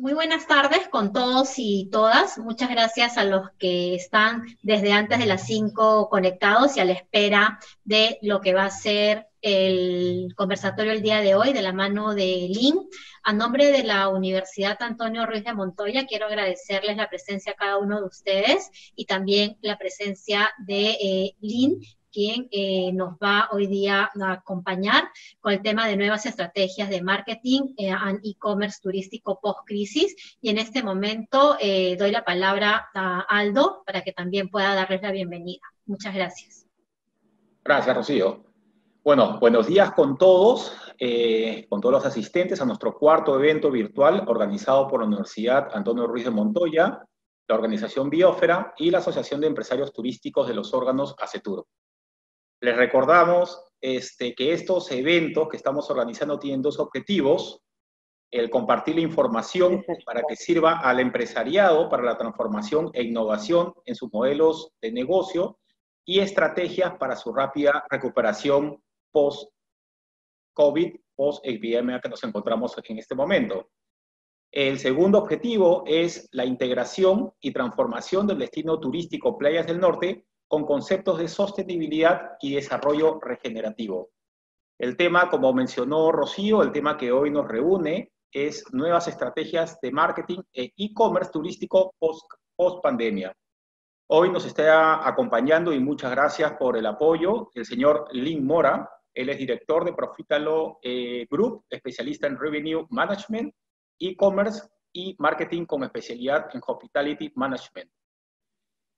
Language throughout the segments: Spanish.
Muy buenas tardes con todos y todas. Muchas gracias a los que están desde antes de las 5 conectados y a la espera de lo que va a ser el conversatorio el día de hoy de la mano de Lin. A nombre de la Universidad Antonio Ruiz de Montoya, quiero agradecerles la presencia a cada uno de ustedes y también la presencia de eh, Lynn. Lin, quien eh, nos va hoy día a acompañar con el tema de nuevas estrategias de marketing en eh, e-commerce turístico post-crisis. Y en este momento eh, doy la palabra a Aldo para que también pueda darles la bienvenida. Muchas gracias. Gracias, Rocío. Bueno, buenos días con todos, con todos los asistentes a nuestro cuarto evento virtual organizado por la Universidad Antonio Ruiz de Montoya, la organización Biófera y la Asociación de Empresarios Turísticos de los órganos ACETURO. Les recordamos este, que estos eventos que estamos organizando tienen dos objetivos. El compartir la información para que sirva al empresariado para la transformación e innovación en sus modelos de negocio y estrategias para su rápida recuperación post-COVID, post-epidemia que nos encontramos en este momento. El segundo objetivo es la integración y transformación del destino turístico Playas del Norte con conceptos de sostenibilidad y desarrollo regenerativo. El tema, como mencionó Rocío, el tema que hoy nos reúne es nuevas estrategias de marketing e e-commerce turístico post, pandemia. Hoy nos está acompañando y muchas gracias por el apoyo el señor Lin Mora. Él es director de Profitalo eh, Group, especialista en Revenue Management, e-commerce y marketing con especialidad en Hospitality Management.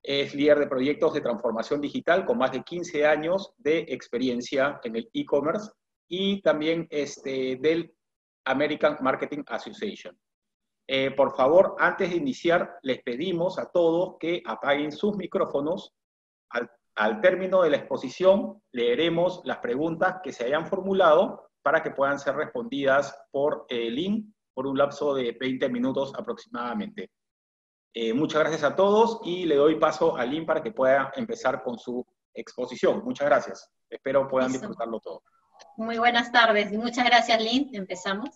Es líder de proyectos de transformación digital con más de 15 años de experiencia en el e-commerce y también este, del American Marketing Association. Eh, por favor, antes de iniciar, les pedimos a todos que apaguen sus micrófonos. Al, término de la exposición, leeremos las preguntas que se hayan formulado para que puedan ser respondidas por el eh, por un lapso de 20 minutos aproximadamente. Eh, muchas gracias a todos y le doy paso a Lynn para que pueda empezar con su exposición. Muchas gracias. Espero puedan disfrutarlo todo. Muy buenas tardes. Muchas gracias, Lynn. Empezamos.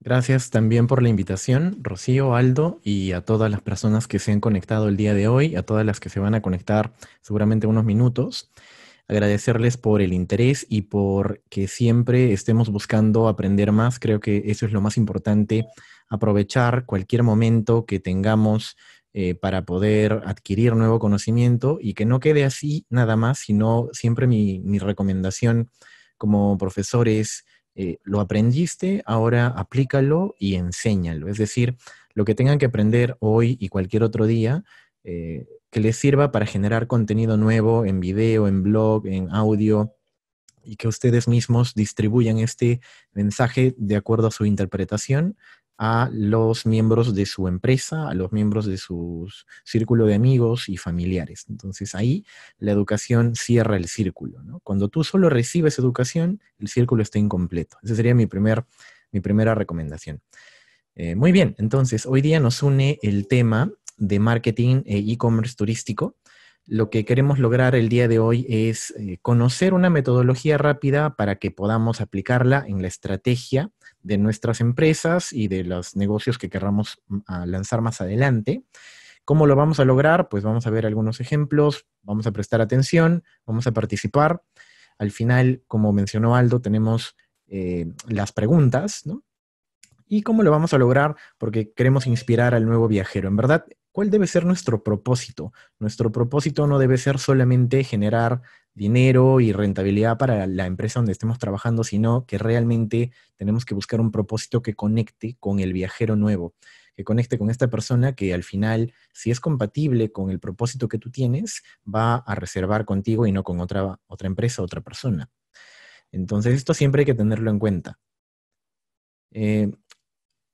Gracias también por la invitación, Rocío, Aldo, y a todas las personas que se han conectado el día de hoy, a todas las que se van a conectar seguramente unos minutos. Agradecerles por el interés y por que siempre estemos buscando aprender más. Creo que eso es lo más importante aprovechar cualquier momento que tengamos eh, para poder adquirir nuevo conocimiento y que no quede así nada más, sino siempre mi, recomendación como profesor es, eh, lo aprendiste, ahora aplícalo y enséñalo. Es decir, lo que tengan que aprender hoy y cualquier otro día, eh, que les sirva para generar contenido nuevo en video, en blog, en audio, y que ustedes mismos distribuyan este mensaje de acuerdo a su interpretación a los miembros de su empresa, a los miembros de su círculo de amigos y familiares. Entonces ahí la educación cierra el círculo. Cuando tú solo recibes educación, el círculo está incompleto. Esa sería mi, primer, mi primera recomendación. Eh, muy bien, entonces hoy día nos une el tema de marketing e e-commerce turístico. Lo que queremos lograr el día de hoy es eh, conocer una metodología rápida para que podamos aplicarla en la estrategia de nuestras empresas y de los negocios que querramos mm, lanzar más adelante. ¿Cómo lo vamos a lograr? Pues vamos a ver algunos ejemplos, vamos a prestar atención, vamos a participar. Al final, como mencionó Aldo, tenemos eh, las preguntas, ¿no? ¿Y cómo lo vamos a lograr? Porque queremos inspirar al nuevo viajero. En verdad, ¿Cuál debe ser nuestro propósito? Nuestro propósito no debe ser solamente generar dinero y rentabilidad para la empresa donde estemos trabajando, sino que realmente tenemos que buscar un propósito que conecte con el viajero nuevo, que conecte con esta persona que al final, si es compatible con el propósito que tú tienes, va a reservar contigo y no con otra, otra empresa, otra persona. Entonces, esto siempre hay que tenerlo en cuenta. Eh,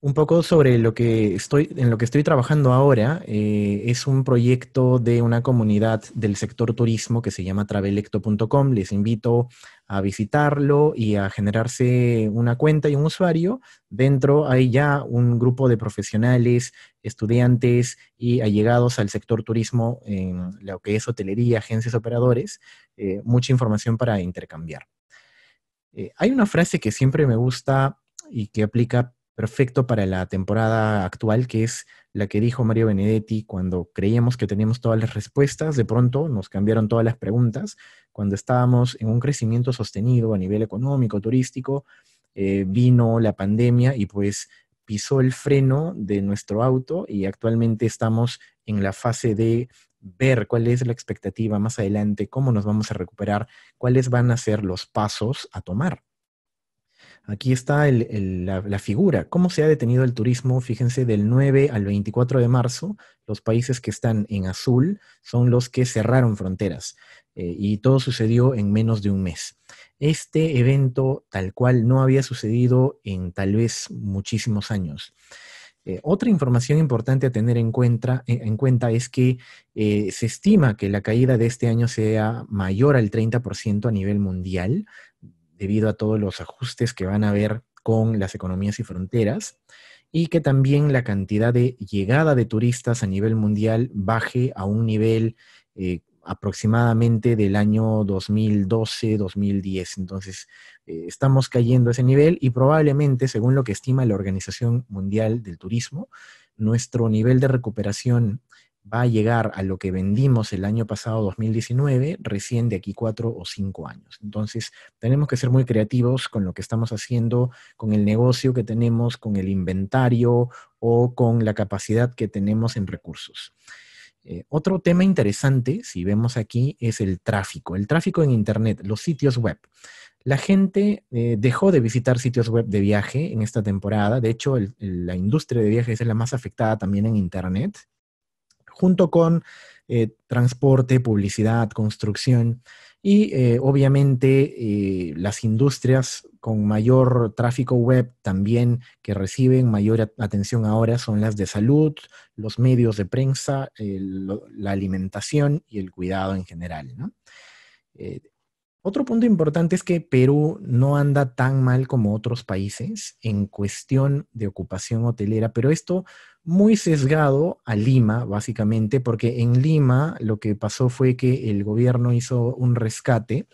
un poco sobre lo que estoy, en lo que estoy trabajando ahora, eh, es un proyecto de una comunidad del sector turismo que se llama travelecto.com. Les invito a visitarlo y a generarse una cuenta y un usuario. Dentro hay ya un grupo de profesionales, estudiantes y allegados al sector turismo en lo que es hotelería, agencias, operadores. Eh, mucha información para intercambiar. Eh, hay una frase que siempre me gusta y que aplica perfecto para la temporada actual, que es la que dijo Mario Benedetti cuando creíamos que teníamos todas las respuestas, de pronto nos cambiaron todas las preguntas, cuando estábamos en un crecimiento sostenido a nivel económico, turístico, eh, vino la pandemia y pues pisó el freno de nuestro auto y actualmente estamos en la fase de ver cuál es la expectativa más adelante, cómo nos vamos a recuperar, cuáles van a ser los pasos a tomar. Aquí está la, figura, cómo se ha detenido el turismo. Fíjense, del 9 al 24 de marzo, los países que están en azul son los que cerraron fronteras eh, y todo sucedió en menos de un mes. Este evento tal cual no había sucedido en tal vez muchísimos años. Eh, otra información importante a tener en cuenta, eh, es que se estima que la caída de este año sea mayor al 30% a nivel mundial, debido a todos los ajustes que van a haber con las economías y fronteras y que también la cantidad de llegada de turistas a nivel mundial baje a un nivel eh, aproximadamente del año 2012-2010. Entonces, eh, estamos cayendo a ese nivel y probablemente, según lo que estima la Organización Mundial del Turismo, nuestro nivel de recuperación va a llegar a lo que vendimos el año pasado, 2019, recién de aquí cuatro o cinco años. Entonces, tenemos que ser muy creativos con lo que estamos haciendo, con el negocio que tenemos, con el inventario o con la capacidad que tenemos en recursos. Eh, otro tema interesante, si vemos aquí, es el tráfico. El tráfico en Internet, los sitios web. La gente eh, dejó de visitar sitios web de viaje en esta temporada. De hecho, la industria de viajes es la más afectada también en Internet junto con eh, transporte, publicidad, construcción y eh, obviamente eh, las industrias con mayor tráfico web también que reciben mayor atención ahora son las de salud, los medios de prensa, la alimentación y el cuidado en general. otro punto importante es que Perú no anda tan mal como otros países en cuestión de ocupación hotelera, pero esto muy sesgado a Lima, básicamente, porque en Lima lo que pasó fue que el gobierno hizo un rescate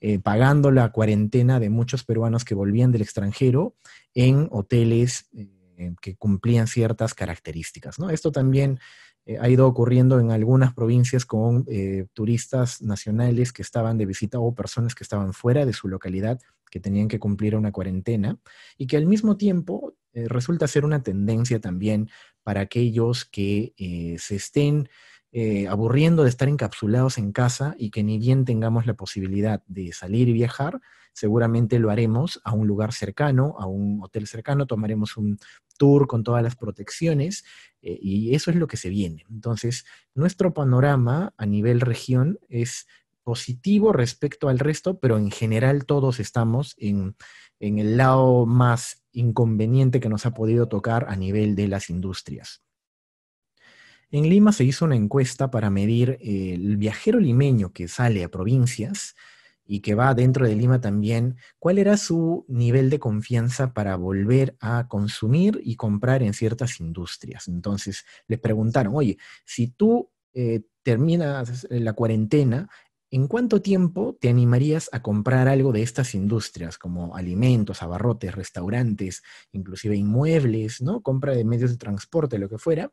eh, pagando la cuarentena de muchos peruanos que volvían del extranjero en hoteles eh, que cumplían ciertas características. ¿no? Esto también eh, ha ido ocurriendo en algunas provincias con turistas nacionales que estaban de visita o personas que estaban fuera de su localidad que tenían que cumplir una cuarentena y que al mismo tiempo eh, resulta ser una tendencia también para aquellos que eh, se estén eh, aburriendo de estar encapsulados en casa y que ni bien tengamos la posibilidad de salir y viajar, seguramente lo haremos a un lugar cercano, a un hotel cercano, tomaremos un tour con todas las protecciones y eso es lo que se viene. Entonces, nuestro panorama a nivel región es positivo respecto al resto, pero en general todos estamos en, el lado más inconveniente que nos ha podido tocar a nivel de las industrias. En Lima se hizo una encuesta para medir eh, el viajero limeño que sale a provincias y que va dentro de Lima también, cuál era su nivel de confianza para volver a consumir y comprar en ciertas industrias. Entonces les preguntaron, oye, si tú eh, terminas la cuarentena ¿En cuánto tiempo te animarías a comprar algo de estas industrias, como alimentos, abarrotes, restaurantes, inclusive inmuebles, ¿no? compra de medios de transporte, lo que fuera?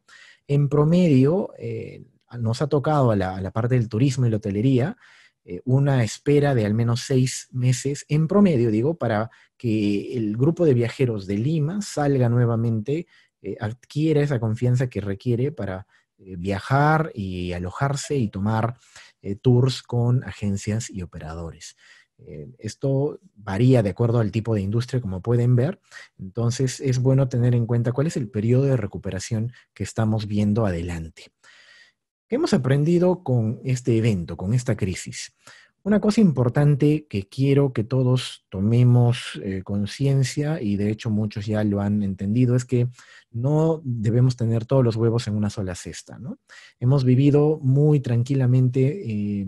En promedio, eh, nos ha tocado a la, parte del turismo y la hotelería eh, una espera de al menos seis meses, en promedio, digo, para que el grupo de viajeros de Lima salga nuevamente, eh, adquiera esa confianza que requiere para viajar y alojarse y tomar eh, tours con agencias y operadores. Eh, esto varía de acuerdo al tipo de industria, como pueden ver. Entonces, es bueno tener en cuenta cuál es el periodo de recuperación que estamos viendo adelante. ¿Qué hemos aprendido con este evento, con esta crisis? Una cosa importante que quiero que todos tomemos eh, conciencia, y de hecho muchos ya lo han entendido, es que no debemos tener todos los huevos en una sola cesta. ¿no? Hemos vivido muy tranquilamente eh,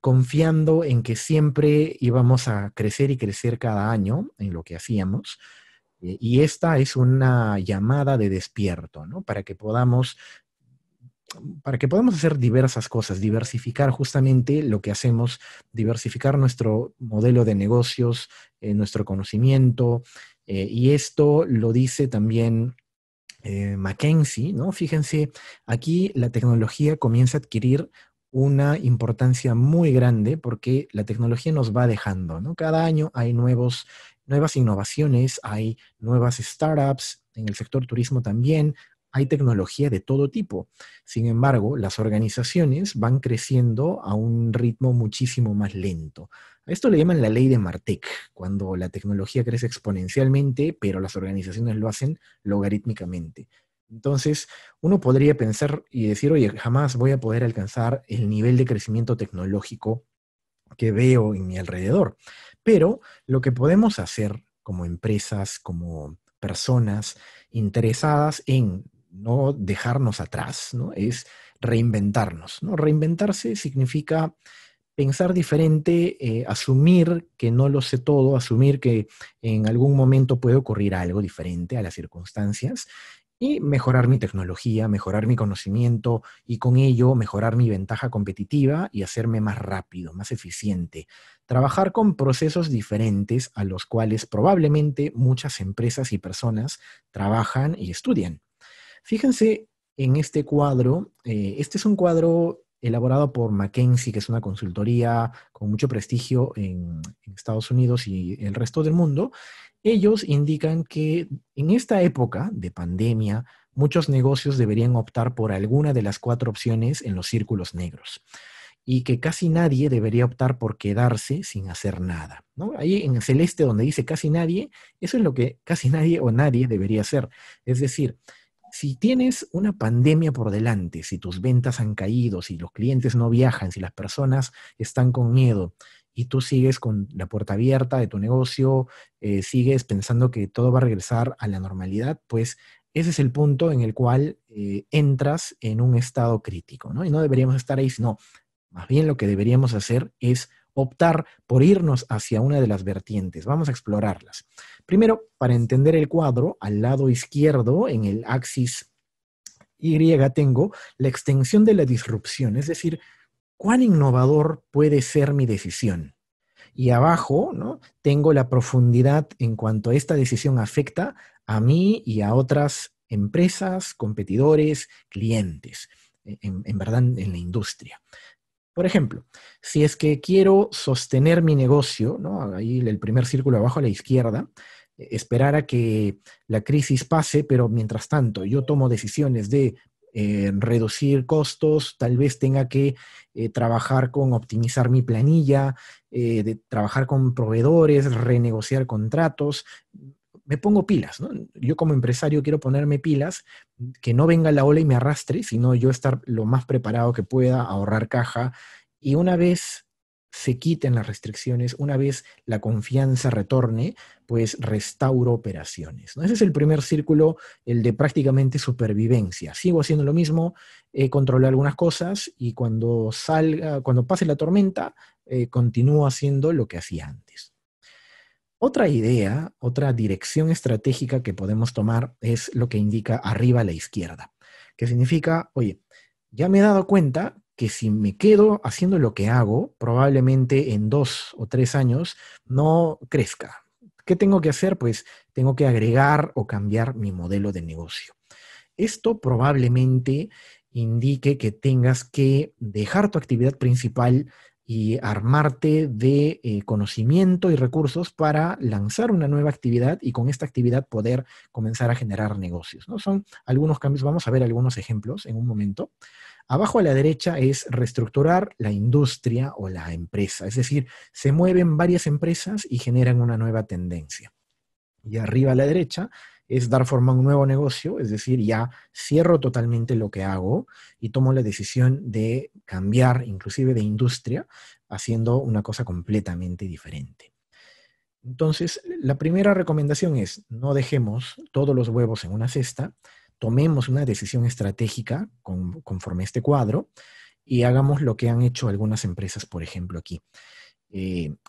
confiando en que siempre íbamos a crecer y crecer cada año en lo que hacíamos. Eh, y esta es una llamada de despierto, ¿no? Para que podamos para que podamos hacer diversas cosas, diversificar justamente lo que hacemos, diversificar nuestro modelo de negocios, eh, nuestro conocimiento. Eh, y esto lo dice también eh, Mackenzie, ¿no? Fíjense, aquí la tecnología comienza a adquirir una importancia muy grande porque la tecnología nos va dejando, ¿no? Cada año hay nuevos, nuevas innovaciones, hay nuevas startups, en el sector turismo también, hay tecnología de todo tipo. Sin embargo, las organizaciones van creciendo a un ritmo muchísimo más lento. A Esto le llaman la ley de Martech, cuando la tecnología crece exponencialmente, pero las organizaciones lo hacen logarítmicamente. Entonces, uno podría pensar y decir, oye, jamás voy a poder alcanzar el nivel de crecimiento tecnológico que veo en mi alrededor. Pero lo que podemos hacer como empresas, como personas interesadas en no dejarnos atrás, ¿no? Es reinventarnos, ¿no? Reinventarse significa pensar diferente, eh, asumir que no lo sé todo, asumir que en algún momento puede ocurrir algo diferente a las circunstancias y mejorar mi tecnología, mejorar mi conocimiento y con ello mejorar mi ventaja competitiva y hacerme más rápido, más eficiente. Trabajar con procesos diferentes a los cuales probablemente muchas empresas y personas trabajan y estudian. Fíjense en este cuadro, eh, este es un cuadro elaborado por McKinsey, que es una consultoría con mucho prestigio en, Estados Unidos y el resto del mundo. Ellos indican que en esta época de pandemia, muchos negocios deberían optar por alguna de las cuatro opciones en los círculos negros y que casi nadie debería optar por quedarse sin hacer nada. ¿no? Ahí en el celeste donde dice casi nadie, eso es lo que casi nadie o nadie debería hacer. Es decir, si tienes una pandemia por delante, si tus ventas han caído, si los clientes no viajan, si las personas están con miedo y tú sigues con la puerta abierta de tu negocio, eh, sigues pensando que todo va a regresar a la normalidad, pues ese es el punto en el cual eh, entras en un estado crítico, ¿no? Y no deberíamos estar ahí, sino más bien lo que deberíamos hacer es optar por irnos hacia una de las vertientes. Vamos a explorarlas. Primero, para entender el cuadro, al lado izquierdo, en el axis Y, tengo la extensión de la disrupción, es decir, cuán innovador puede ser mi decisión. Y abajo, ¿no? Tengo la profundidad en cuanto a esta decisión afecta a mí y a otras empresas, competidores, clientes, en, en verdad, en la industria. Por ejemplo, si es que quiero sostener mi negocio, ahí el primer círculo abajo a la izquierda, e, esperar a que la crisis pase, pero mientras tanto yo tomo decisiones de eh, reducir costos, tal vez tenga que eh, trabajar con optimizar mi planilla, eh, de trabajar con proveedores, renegociar contratos, me pongo pilas, ¿no? Yo como empresario quiero ponerme pilas, que no venga la ola y me arrastre, sino yo estar lo más preparado que pueda, ahorrar caja. Y una vez se quiten las restricciones, una vez la confianza retorne, pues restauro operaciones. ¿no? Ese es el primer círculo, el de prácticamente supervivencia. Sigo haciendo lo mismo, eh, controlo algunas cosas y cuando salga, cuando pase la tormenta, eh, continúo haciendo lo que hacía antes. Otra idea, otra dirección estratégica que podemos tomar es lo que indica arriba a la izquierda, que significa, oye, ya me he dado cuenta que si me quedo haciendo lo que hago, probablemente en dos o tres años no crezca. ¿Qué tengo que hacer? Pues tengo que agregar o cambiar mi modelo de negocio. Esto probablemente indique que tengas que dejar tu actividad principal, y armarte de eh, conocimiento y recursos para lanzar una nueva actividad y con esta actividad poder comenzar a generar negocios. ¿no? Son algunos cambios, vamos a ver algunos ejemplos en un momento. Abajo a la derecha es reestructurar la industria o la empresa, es decir, se mueven varias empresas y generan una nueva tendencia. Y arriba a la derecha es dar forma a un nuevo negocio, es decir, ya cierro totalmente lo que hago y tomo la decisión de cambiar inclusive de industria haciendo una cosa completamente diferente. Entonces, la primera recomendación es no dejemos todos los huevos en una cesta, tomemos una decisión estratégica conforme a este cuadro y hagamos lo que han hecho algunas empresas, por ejemplo, aquí.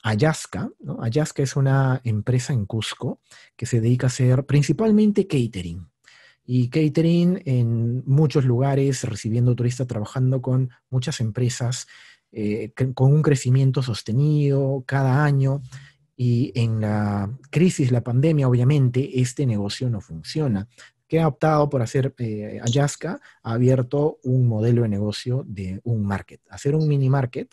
Ayasca eh, Ayasca es una empresa en Cusco que se dedica a hacer principalmente catering. Y catering en muchos lugares, recibiendo turistas, trabajando con muchas empresas, eh, con un crecimiento sostenido cada año. Y en la crisis, la pandemia, obviamente, este negocio no funciona que ha optado por hacer eh, Ayasca ha abierto un modelo de negocio de un market, hacer un mini market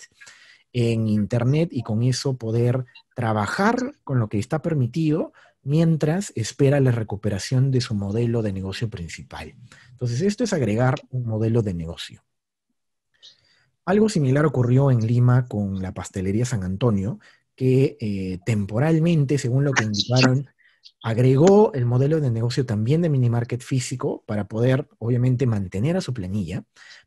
en Internet y con eso poder trabajar con lo que está permitido mientras espera la recuperación de su modelo de negocio principal. Entonces, esto es agregar un modelo de negocio. Algo similar ocurrió en Lima con la pastelería San Antonio, que eh, temporalmente, según lo que indicaron, agregó el modelo de negocio también de mini market físico para poder, obviamente, mantener a su planilla,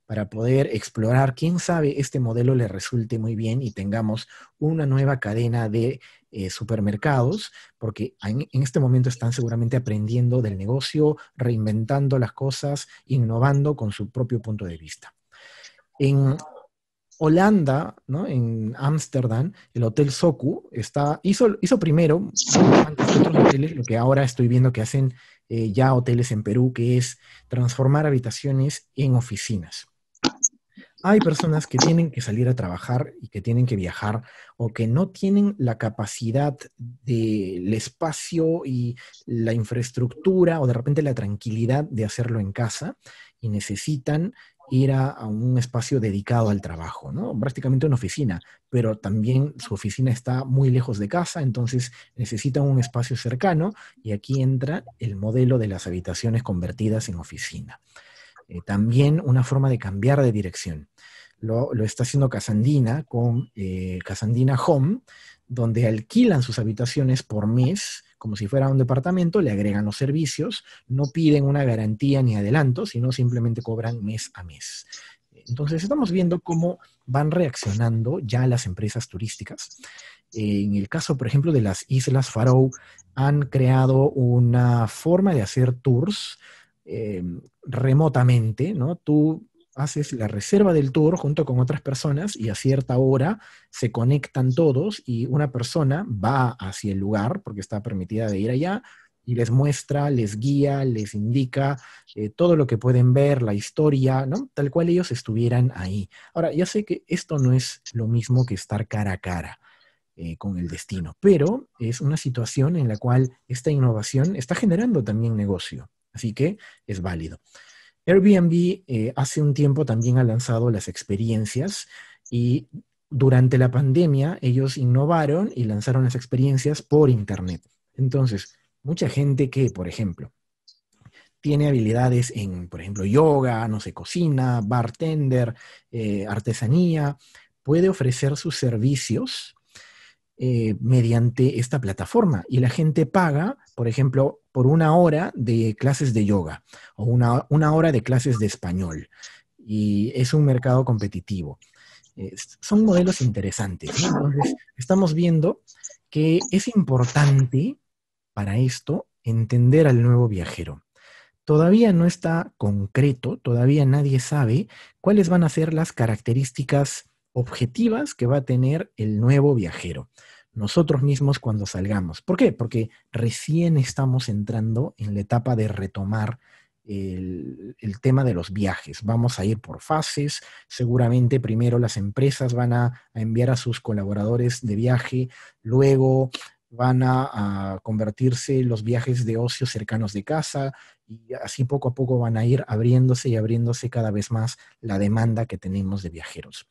para poder explorar, quién sabe, este modelo le resulte muy bien y tengamos una nueva cadena de eh, supermercados, porque en, este momento están seguramente aprendiendo del negocio, reinventando las cosas, innovando con su propio punto de vista. En Holanda, ¿no? en Ámsterdam, el Hotel Soku está, hizo, hizo primero antes otros hoteles, lo que ahora estoy viendo que hacen eh, ya hoteles en Perú, que es transformar habitaciones en oficinas. Hay personas que tienen que salir a trabajar y que tienen que viajar o que no tienen la capacidad del espacio y la infraestructura o de repente la tranquilidad de hacerlo en casa y necesitan ir a, a, un espacio dedicado al trabajo, ¿no? Prácticamente una oficina, pero también su oficina está muy lejos de casa, entonces necesitan un espacio cercano y aquí entra el modelo de las habitaciones convertidas en oficina. Eh, también una forma de cambiar de dirección. Lo, está haciendo Casandina con eh, Casandina Home, donde alquilan sus habitaciones por mes, como si fuera un departamento, le agregan los servicios, no piden una garantía ni adelanto, sino simplemente cobran mes a mes. Entonces estamos viendo cómo van reaccionando ya las empresas turísticas. En el caso, por ejemplo, de las Islas Faroe, han creado una forma de hacer tours eh, remotamente, ¿no? Tú haces la reserva del tour junto con otras personas y a cierta hora se conectan todos y una persona va hacia el lugar porque está permitida de ir allá y les muestra, les guía, les indica eh, todo lo que pueden ver, la historia, ¿no? Tal cual ellos estuvieran ahí. Ahora, ya sé que esto no es lo mismo que estar cara a cara. Eh, con el destino, pero es una situación en la cual esta innovación está generando también negocio. Así que es válido. Airbnb eh, hace un tiempo también ha lanzado las experiencias y durante la pandemia ellos innovaron y lanzaron las experiencias por Internet. Entonces, mucha gente que, por ejemplo, tiene habilidades en, por ejemplo, yoga, no sé, cocina, bartender, eh, artesanía, puede ofrecer sus servicios eh, mediante esta plataforma y la gente paga, por ejemplo, por una hora de clases de yoga o una, hora de clases de español. Y es un mercado competitivo. Eh, son modelos interesantes. Entonces, estamos viendo que es importante para esto entender al nuevo viajero. Todavía no está concreto, todavía nadie sabe cuáles van a ser las características objetivas que va a tener el nuevo viajero, nosotros mismos cuando salgamos. ¿Por qué? Porque recién estamos entrando en la etapa de retomar el, tema de los viajes. Vamos a ir por fases. Seguramente primero las empresas van a, enviar a sus colaboradores de viaje, luego van a, convertirse los viajes de ocio cercanos de casa y así poco a poco van a ir abriéndose y abriéndose cada vez más la demanda que tenemos de viajeros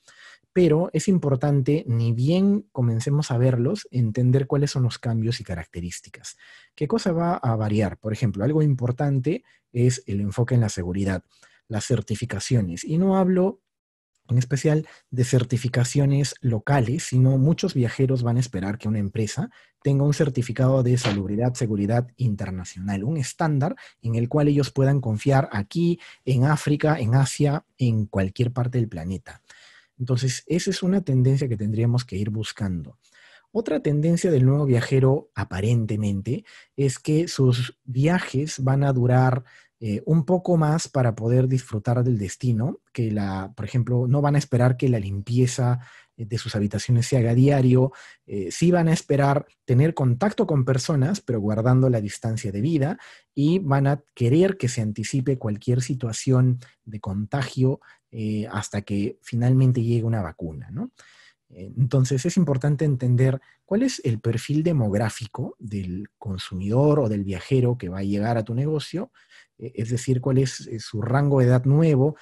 pero es importante, ni bien comencemos a verlos, entender cuáles son los cambios y características. ¿Qué cosa va a variar? Por ejemplo, algo importante es el enfoque en la seguridad, las certificaciones. Y no hablo en especial de certificaciones locales, sino muchos viajeros van a esperar que una empresa tenga un certificado de salubridad, seguridad internacional, un estándar en el cual ellos puedan confiar aquí, en África, en Asia, en cualquier parte del planeta. Entonces, esa es una tendencia que tendríamos que ir buscando. Otra tendencia del nuevo viajero, aparentemente, es que sus viajes van a durar eh, un poco más para poder disfrutar del destino, que la, por ejemplo, no van a esperar que la limpieza eh, de sus habitaciones se haga diario, eh, sí van a esperar tener contacto con personas, pero guardando la distancia de vida, y van a querer que se anticipe cualquier situación de contagio eh, hasta que finalmente llegue una vacuna, ¿no? Eh, entonces es importante entender cuál es el perfil demográfico del consumidor o del viajero que va a llegar a tu negocio, eh, es decir, cuál es su rango de edad nuevo.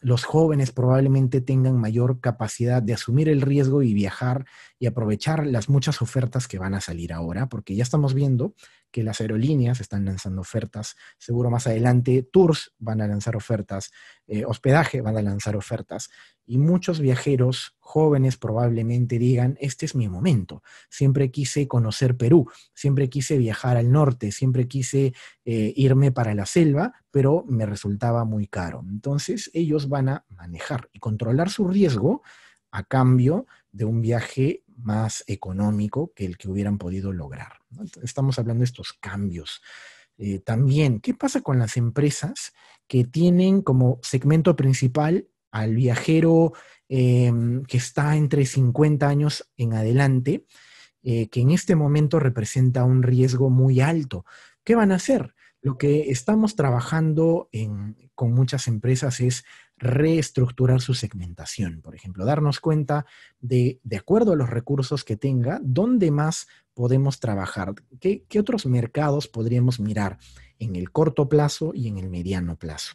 los jóvenes probablemente tengan mayor capacidad de asumir el riesgo y viajar y aprovechar las muchas ofertas que van a salir ahora, porque ya estamos viendo que las aerolíneas están lanzando ofertas, seguro más adelante tours van a lanzar ofertas, eh, hospedaje van a lanzar ofertas, y muchos viajeros jóvenes probablemente digan, este es mi momento, siempre quise conocer Perú, siempre quise viajar al norte, siempre quise eh, irme para la selva, pero me resultaba muy caro. Entonces ellos van a manejar y controlar su riesgo a cambio de un viaje más económico que el que hubieran podido lograr. Estamos hablando de estos cambios. Eh, también, ¿qué pasa con las empresas que tienen como segmento principal al viajero em, que está entre 50 años en adelante, eh, que en este momento representa un riesgo muy alto? ¿Qué van a hacer? Lo que estamos trabajando con muchas empresas es reestructurar su segmentación, por ejemplo, darnos cuenta de, de acuerdo a los recursos que tenga, dónde más podemos trabajar, qué, otros mercados podríamos mirar en el corto plazo y en el mediano plazo.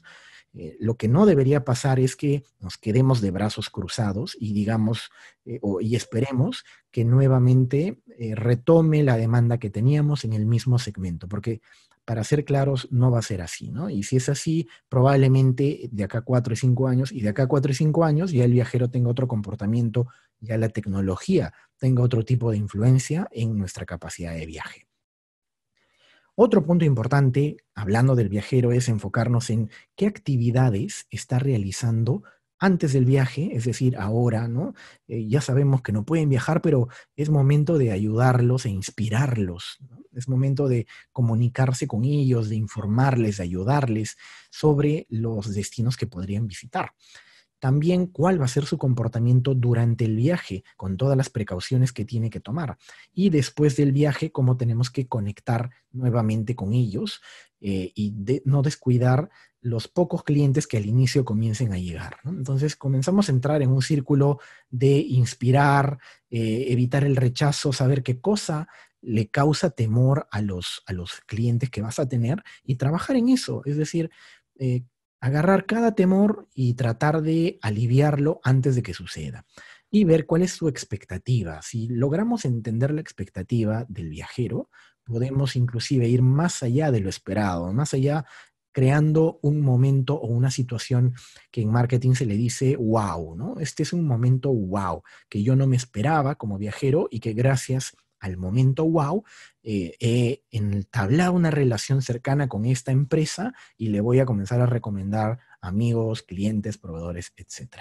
Eh, lo que no debería pasar es que nos quedemos de brazos cruzados y digamos eh, y esperemos que nuevamente eh, retome la demanda que teníamos en el mismo segmento, porque para ser claros, no va a ser así, ¿no? Y si es así, probablemente de acá cuatro y cinco años, y de acá cuatro y cinco años ya el viajero tenga otro comportamiento, ya la tecnología tenga otro tipo de influencia en nuestra capacidad de viaje. Otro punto importante, hablando del viajero, es enfocarnos en qué actividades está realizando antes del viaje, es decir, ahora, ¿no? Eh, ya sabemos que no pueden viajar, pero es momento de ayudarlos e inspirarlos. Es momento de comunicarse con ellos, de informarles, de ayudarles sobre los destinos que podrían visitar. También cuál va a ser su comportamiento durante el viaje, con todas las precauciones que tiene que tomar. Y después del viaje, cómo tenemos que conectar nuevamente con ellos eh, y no descuidar los pocos clientes que al inicio comiencen a llegar. Entonces comenzamos a entrar en un círculo de inspirar, eh, evitar el rechazo, saber qué cosa le causa temor a los, a los clientes que vas a tener y trabajar en eso. Es decir, eh, agarrar cada temor y tratar de aliviarlo antes de que suceda y ver cuál es su expectativa. Si logramos entender la expectativa del viajero, podemos inclusive ir más allá de lo esperado, más allá creando un momento o una situación que en marketing se le dice wow, ¿no? Este es un momento wow que yo no me esperaba como viajero y que gracias al momento wow, eh, he entablado una relación cercana con esta empresa y le voy a comenzar a recomendar amigos, clientes, proveedores, etc.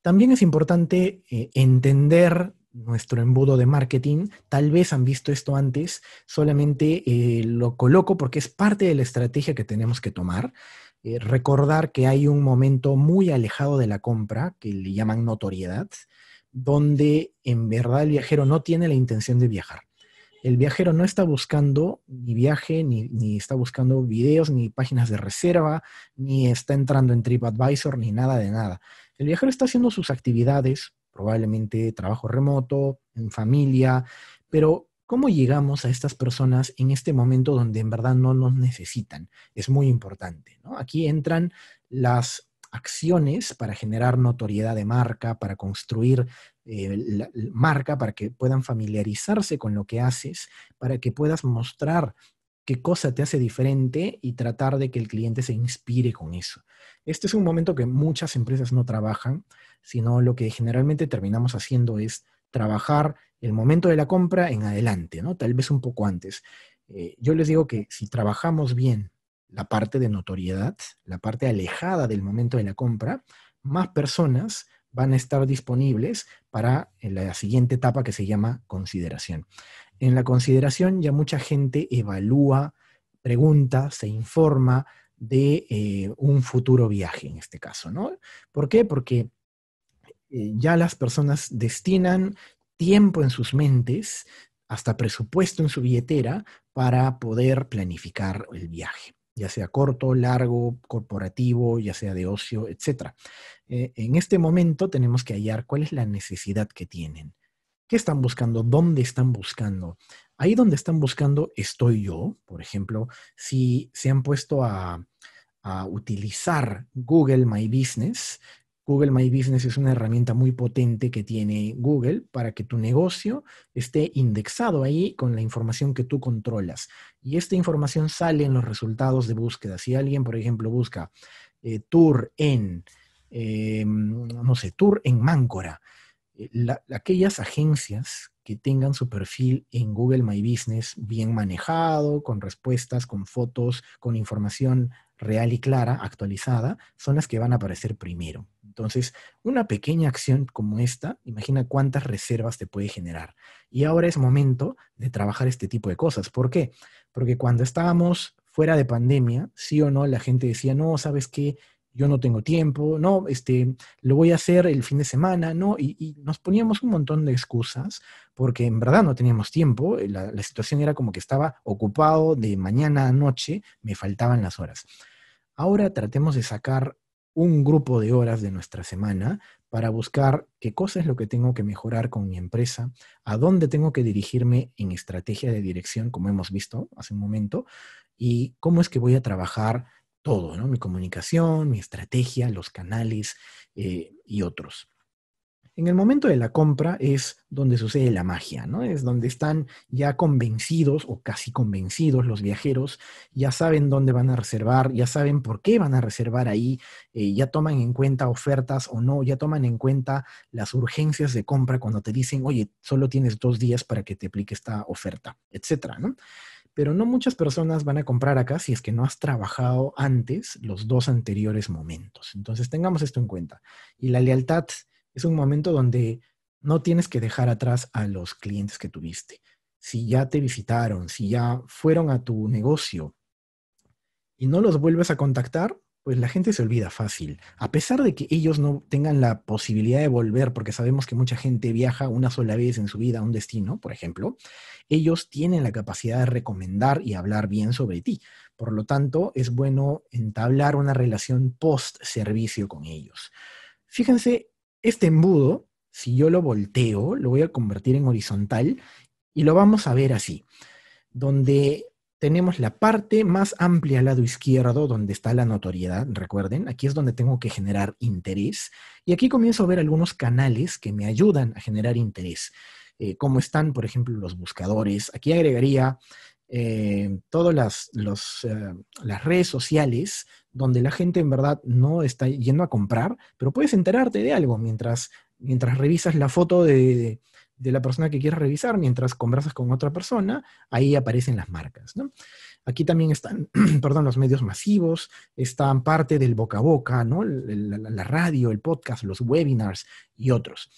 También es importante eh, entender nuestro embudo de marketing. Tal vez han visto esto antes, solamente eh, lo coloco porque es parte de la estrategia que tenemos que tomar. Eh, recordar que hay un momento muy alejado de la compra, que le llaman notoriedad, donde en verdad el viajero no tiene la intención de viajar. El viajero no está buscando ni viaje, ni, ni está buscando videos, ni páginas de reserva, ni está entrando en TripAdvisor, ni nada de nada. El viajero está haciendo sus actividades, probablemente trabajo remoto, en familia, pero ¿cómo llegamos a estas personas en este momento donde en verdad no nos necesitan? Es muy importante, ¿no? Aquí entran las acciones para generar notoriedad de marca, para construir eh, marca, para que puedan familiarizarse con lo que haces, para que puedas mostrar qué cosa te hace diferente y tratar de que el cliente se inspire con eso. Este es un momento que muchas empresas no trabajan, sino lo que generalmente terminamos haciendo es trabajar el momento de la compra en adelante, ¿no? Tal vez un poco antes. Eh, yo les digo que si trabajamos bien la parte de notoriedad, la parte alejada del momento de la compra, más personas van a estar disponibles para la siguiente etapa que se llama consideración. En la consideración ya mucha gente evalúa, pregunta, se informa de eh, un futuro viaje en este caso, ¿no? ¿Por qué? Porque eh, ya las personas destinan tiempo en sus mentes, hasta presupuesto en su billetera para poder planificar el viaje, ya sea corto, largo, corporativo, ya sea de ocio, etc. Eh, en este momento tenemos que hallar cuál es la necesidad que tienen ¿Qué están buscando? ¿Dónde están buscando? Ahí donde están buscando estoy yo, por ejemplo, si se han puesto a, utilizar Google My Business. Google My Business es una herramienta muy potente que tiene Google para que tu negocio esté indexado ahí con la información que tú controlas. Y esta información sale en los resultados de búsqueda. Si alguien, por ejemplo, busca eh, tour en, em, no sé, tour en Máncora, eh, aquellas agencias que tengan su perfil en Google My Business bien manejado, con respuestas, con fotos, con información real y clara, actualizada, son las que van a aparecer primero. Entonces, una pequeña acción como esta, imagina cuántas reservas te puede generar. Y ahora es momento de trabajar este tipo de cosas. ¿Por qué? Porque cuando estábamos fuera de pandemia, sí o no, la gente decía, no, sabes qué, yo no tengo tiempo, no, este, lo voy a hacer el fin de semana, no, y, nos poníamos un montón de excusas porque en verdad no teníamos tiempo, eh, la, la, situación era como que estaba ocupado de mañana a noche, me faltaban las horas. Ahora tratemos de sacar un grupo de horas de nuestra semana para buscar qué cosa es lo que tengo que mejorar con mi empresa, a dónde tengo que dirigirme en estrategia de dirección, como hemos visto hace un momento, y cómo es que voy a trabajar todo, ¿no? Mi comunicación, mi estrategia, los canales eh, y otros. En el momento de la compra es donde sucede la magia, ¿no? Es donde están ya convencidos o casi convencidos los viajeros, ya saben dónde van a reservar, ya saben por qué van a reservar ahí, eh, ya toman en cuenta ofertas o no, ya toman en cuenta las urgencias de compra cuando te dicen, oye, solo tienes dos días para que te aplique esta oferta, etcétera, ¿no? pero no muchas personas van a comprar acá si es que no has trabajado antes los dos anteriores momentos. Entonces tengamos esto en cuenta. Y la lealtad es un momento donde no tienes que dejar atrás a los clientes que tuviste. Si ya te visitaron, si ya fueron a tu negocio y no los vuelves a contactar, pues la gente se olvida fácil. A pesar de que ellos no tengan la posibilidad de volver, porque sabemos que mucha gente viaja una sola vez en su vida a un destino, por ejemplo, ellos tienen la capacidad de recomendar y hablar bien sobre ti. Por lo tanto, es bueno entablar una relación post-servicio con ellos. Fíjense, este embudo, si yo lo volteo, lo voy a convertir en horizontal y lo vamos a ver así, donde tenemos la parte más amplia al lado izquierdo, donde está la notoriedad, recuerden, aquí es donde tengo que generar interés. Y aquí comienzo a ver algunos canales que me ayudan a generar interés, eh, como están, por ejemplo, los buscadores. Aquí agregaría eh, todas las, eh, las redes sociales donde la gente en verdad no está yendo a comprar, pero puedes enterarte de algo mientras, mientras revisas la foto de, de la persona que quieres revisar mientras conversas con otra persona, ahí aparecen las marcas. ¿no? Aquí también están, perdón, los medios masivos, están parte del boca a boca, ¿no? la radio, el podcast, los webinars y otros.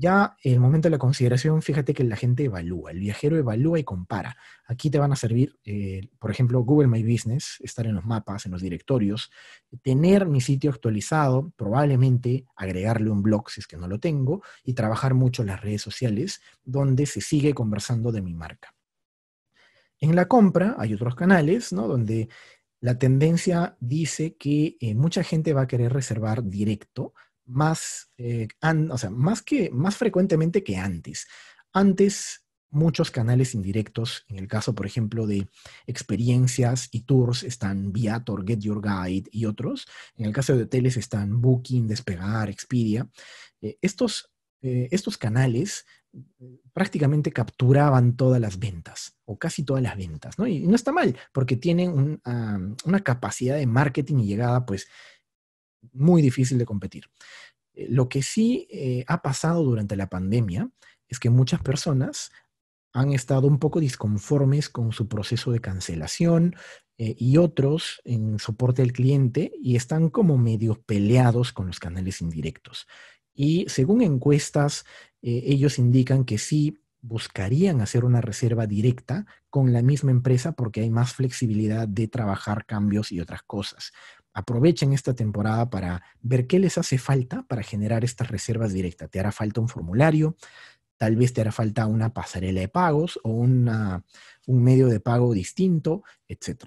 Ya el momento de la consideración, fíjate que la gente evalúa, el viajero evalúa y compara. Aquí te van a servir, eh, por ejemplo, Google My Business, estar en los mapas, en los directorios, tener mi sitio actualizado, probablemente agregarle un blog si es que no lo tengo, y trabajar mucho en las redes sociales, donde se sigue conversando de mi marca. En la compra hay otros canales, ¿no? Donde la tendencia dice que eh, mucha gente va a querer reservar directo, más, eh, o sea, más, que, más frecuentemente que antes. Antes muchos canales indirectos, en el caso, por ejemplo, de experiencias y tours, están Viator, Get Your Guide y otros. En el caso de hoteles están Booking, Despegar, Expedia. Eh, eh, estos, canales prácticamente capturaban todas las ventas o casi todas las ventas, ¿no? Y no está mal porque tienen una capacidad de marketing y llegada pues muy difícil de competir. Eh, lo que sí eh, ha pasado durante la pandemia es que muchas personas han estado un poco disconformes con su proceso de cancelación eh, y otros en soporte al cliente y están como medio peleados con los canales indirectos. Y según encuestas, ellos indican que sí buscarían hacer una reserva directa con la misma empresa porque hay más flexibilidad de trabajar cambios y otras cosas aprovechen esta temporada para ver qué les hace falta para generar estas reservas directas. Te hará falta un formulario, tal vez te hará falta una pasarela de pagos o un medio de pago distinto, etc.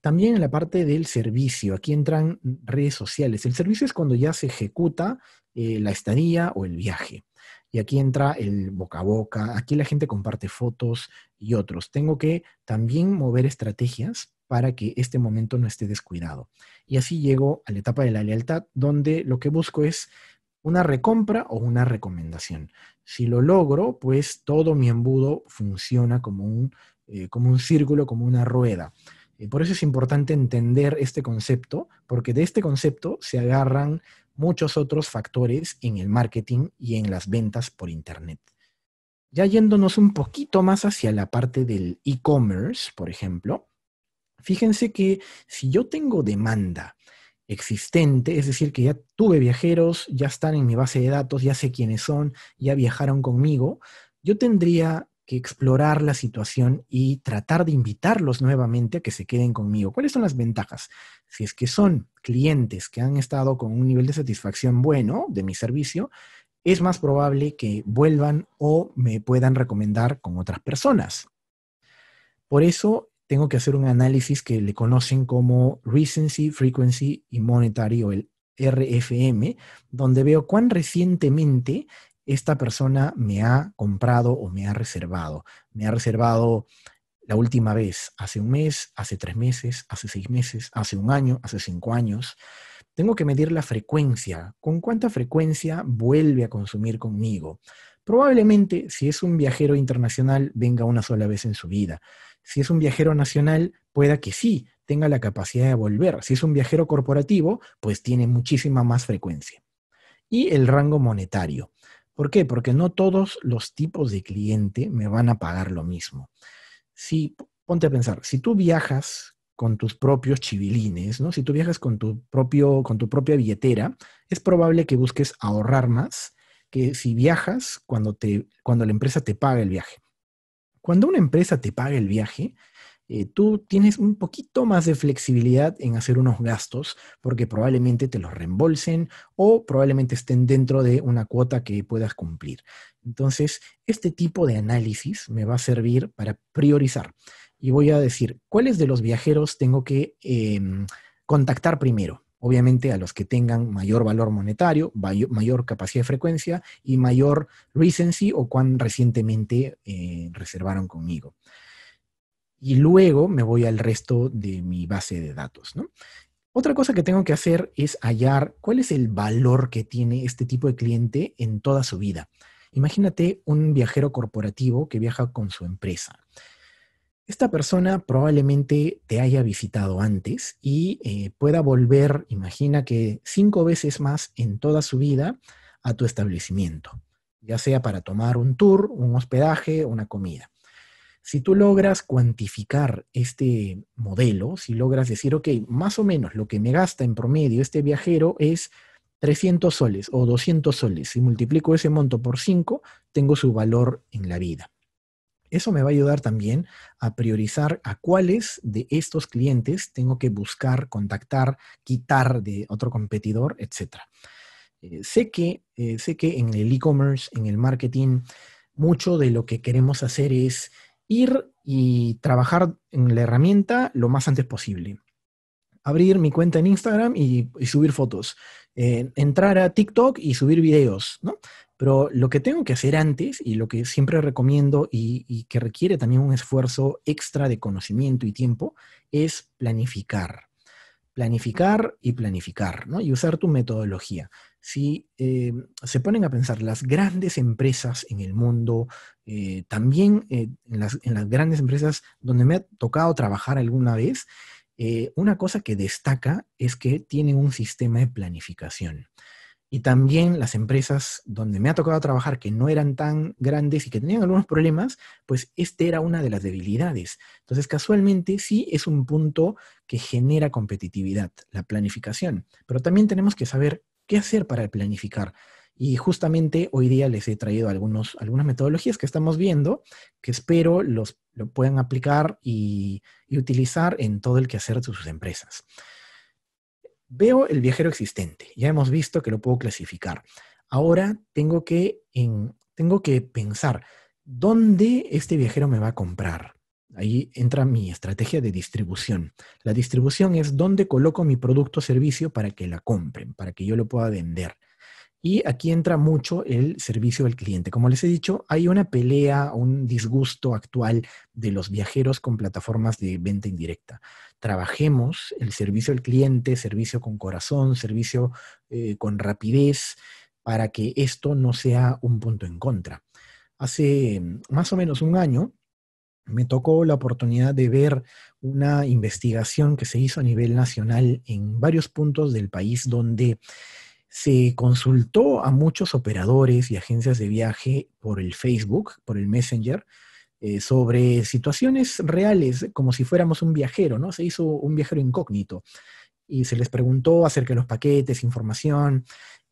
También en la parte del servicio, aquí entran redes sociales. El servicio es cuando ya se ejecuta eh, la estadía o el viaje. Y aquí entra el boca a boca, aquí la gente comparte fotos y otros. Tengo que también mover estrategias para que este momento no esté descuidado. Y así llego a la etapa de la lealtad, donde lo que busco es una recompra o una recomendación. Si lo logro, pues todo mi embudo funciona como un, eh, círculo, como una rueda. Eh, por eso es importante entender este concepto, porque de este concepto se agarran muchos otros factores en el marketing y en las ventas por Internet. Ya yéndonos un poquito más hacia la parte del e-commerce, por ejemplo, Fíjense que si yo tengo demanda existente, es decir, que ya tuve viajeros, ya están en mi base de datos, ya sé quiénes son, ya viajaron conmigo, yo tendría que explorar la situación y tratar de invitarlos nuevamente a que se queden conmigo. ¿Cuáles son las ventajas? Si es que son clientes que han estado con un nivel de satisfacción bueno de mi servicio, es más probable que vuelvan o me puedan recomendar con otras personas. Por eso tengo que hacer un análisis que le conocen como Recency, Frequency y Monetary o el RFM, donde veo cuán recientemente esta persona me ha comprado o me ha reservado. Me ha reservado la última vez, hace un mes, hace tres meses, hace seis meses, hace un año, hace cinco años. Tengo que medir la frecuencia, con cuánta frecuencia vuelve a consumir conmigo. Probablemente, si es un viajero internacional, venga una sola vez en su vida. Si es un viajero nacional, pueda que sí tenga la capacidad de volver. Si es un viajero corporativo, pues tiene muchísima más frecuencia. Y el rango monetario. ¿Por qué? Porque no todos los tipos de cliente me van a pagar lo mismo. Si, ponte a pensar, si tú viajas con tus propios chivilines, ¿no? Si tú viajas con tu, propio, con tu propia billetera, es probable que busques ahorrar más que si viajas cuando, te, cuando la empresa te paga el viaje. Cuando una empresa te paga el viaje, eh, tú tienes un poquito más de flexibilidad en hacer unos gastos porque probablemente te los reembolsen o probablemente estén dentro de una cuota que puedas cumplir. Entonces, este tipo de análisis me va a servir para priorizar y voy a decir cuáles de los viajeros tengo que em, contactar primero obviamente a los que tengan mayor valor monetario, mayor capacidad de frecuencia y mayor recency o cuán recientemente eh, reservaron conmigo. Y luego me voy al resto de mi base de datos, Otra cosa que tengo que hacer es hallar cuál es el valor que tiene este tipo de cliente en toda su vida. Imagínate un viajero corporativo que viaja con su empresa. Esta persona probablemente te haya visitado antes y eh, pueda volver, imagina que cinco veces más en toda su vida a tu establecimiento, ya sea para tomar un tour, un hospedaje, una comida. Si tú logras cuantificar este modelo, si logras decir, ok, más o menos lo que me gasta en promedio este viajero es 300 soles o 200 soles, si multiplico ese monto por 5, tengo su valor en la vida. Eso me va a ayudar también a priorizar a cuáles de estos clientes tengo que buscar, contactar, quitar de otro competidor, etc. Eh, sé, que, eh, sé que en el e-commerce, en el marketing, mucho de lo que queremos hacer es ir y trabajar en la herramienta lo más antes posible. Abrir mi cuenta en Instagram y, subir fotos. Eh, entrar a TikTok y subir videos, ¿no? Pero lo que tengo que hacer antes y lo que siempre recomiendo y, que requiere también un esfuerzo extra de conocimiento y tiempo es planificar. Planificar y planificar, ¿no? Y usar tu metodología si eh, se ponen a pensar las grandes empresas en el mundo, eh, también eh, en, las, en, las, grandes empresas donde me ha tocado trabajar alguna vez, una cosa que destaca es que tienen un sistema de planificación. Y también las empresas donde me ha tocado trabajar que no eran tan grandes y que tenían algunos problemas, pues este era una de las debilidades. Entonces, casualmente sí es un punto que genera competitividad, la planificación. Pero también tenemos que saber qué hacer para planificar. Y justamente hoy día les he traído algunos, algunas metodologías que estamos viendo, que espero los, lo puedan aplicar y, y utilizar en todo el quehacer de sus empresas. Veo el viajero existente, ya hemos visto que lo puedo clasificar. Ahora tengo que, pensar dónde este viajero me va a comprar. Ahí entra mi estrategia de distribución. La distribución es dónde coloco mi producto o servicio para que la compren, para que yo lo pueda vender. Y aquí entra mucho el servicio al cliente. Como les he dicho, hay una pelea, un disgusto actual de los viajeros con plataformas de venta indirecta. Trabajemos el servicio al cliente, servicio con corazón, servicio eh, con rapidez, para que esto no sea un punto en contra. Hace mm, más o menos un año me tocó la oportunidad de ver una investigación que se hizo a nivel nacional en varios puntos del país donde se consultó a muchos operadores y agencias de viaje por el Facebook, por el Messenger, eh, sobre situaciones reales, como si fuéramos un viajero, ¿no? Se hizo un viajero incógnito y se les preguntó acerca de los paquetes, información,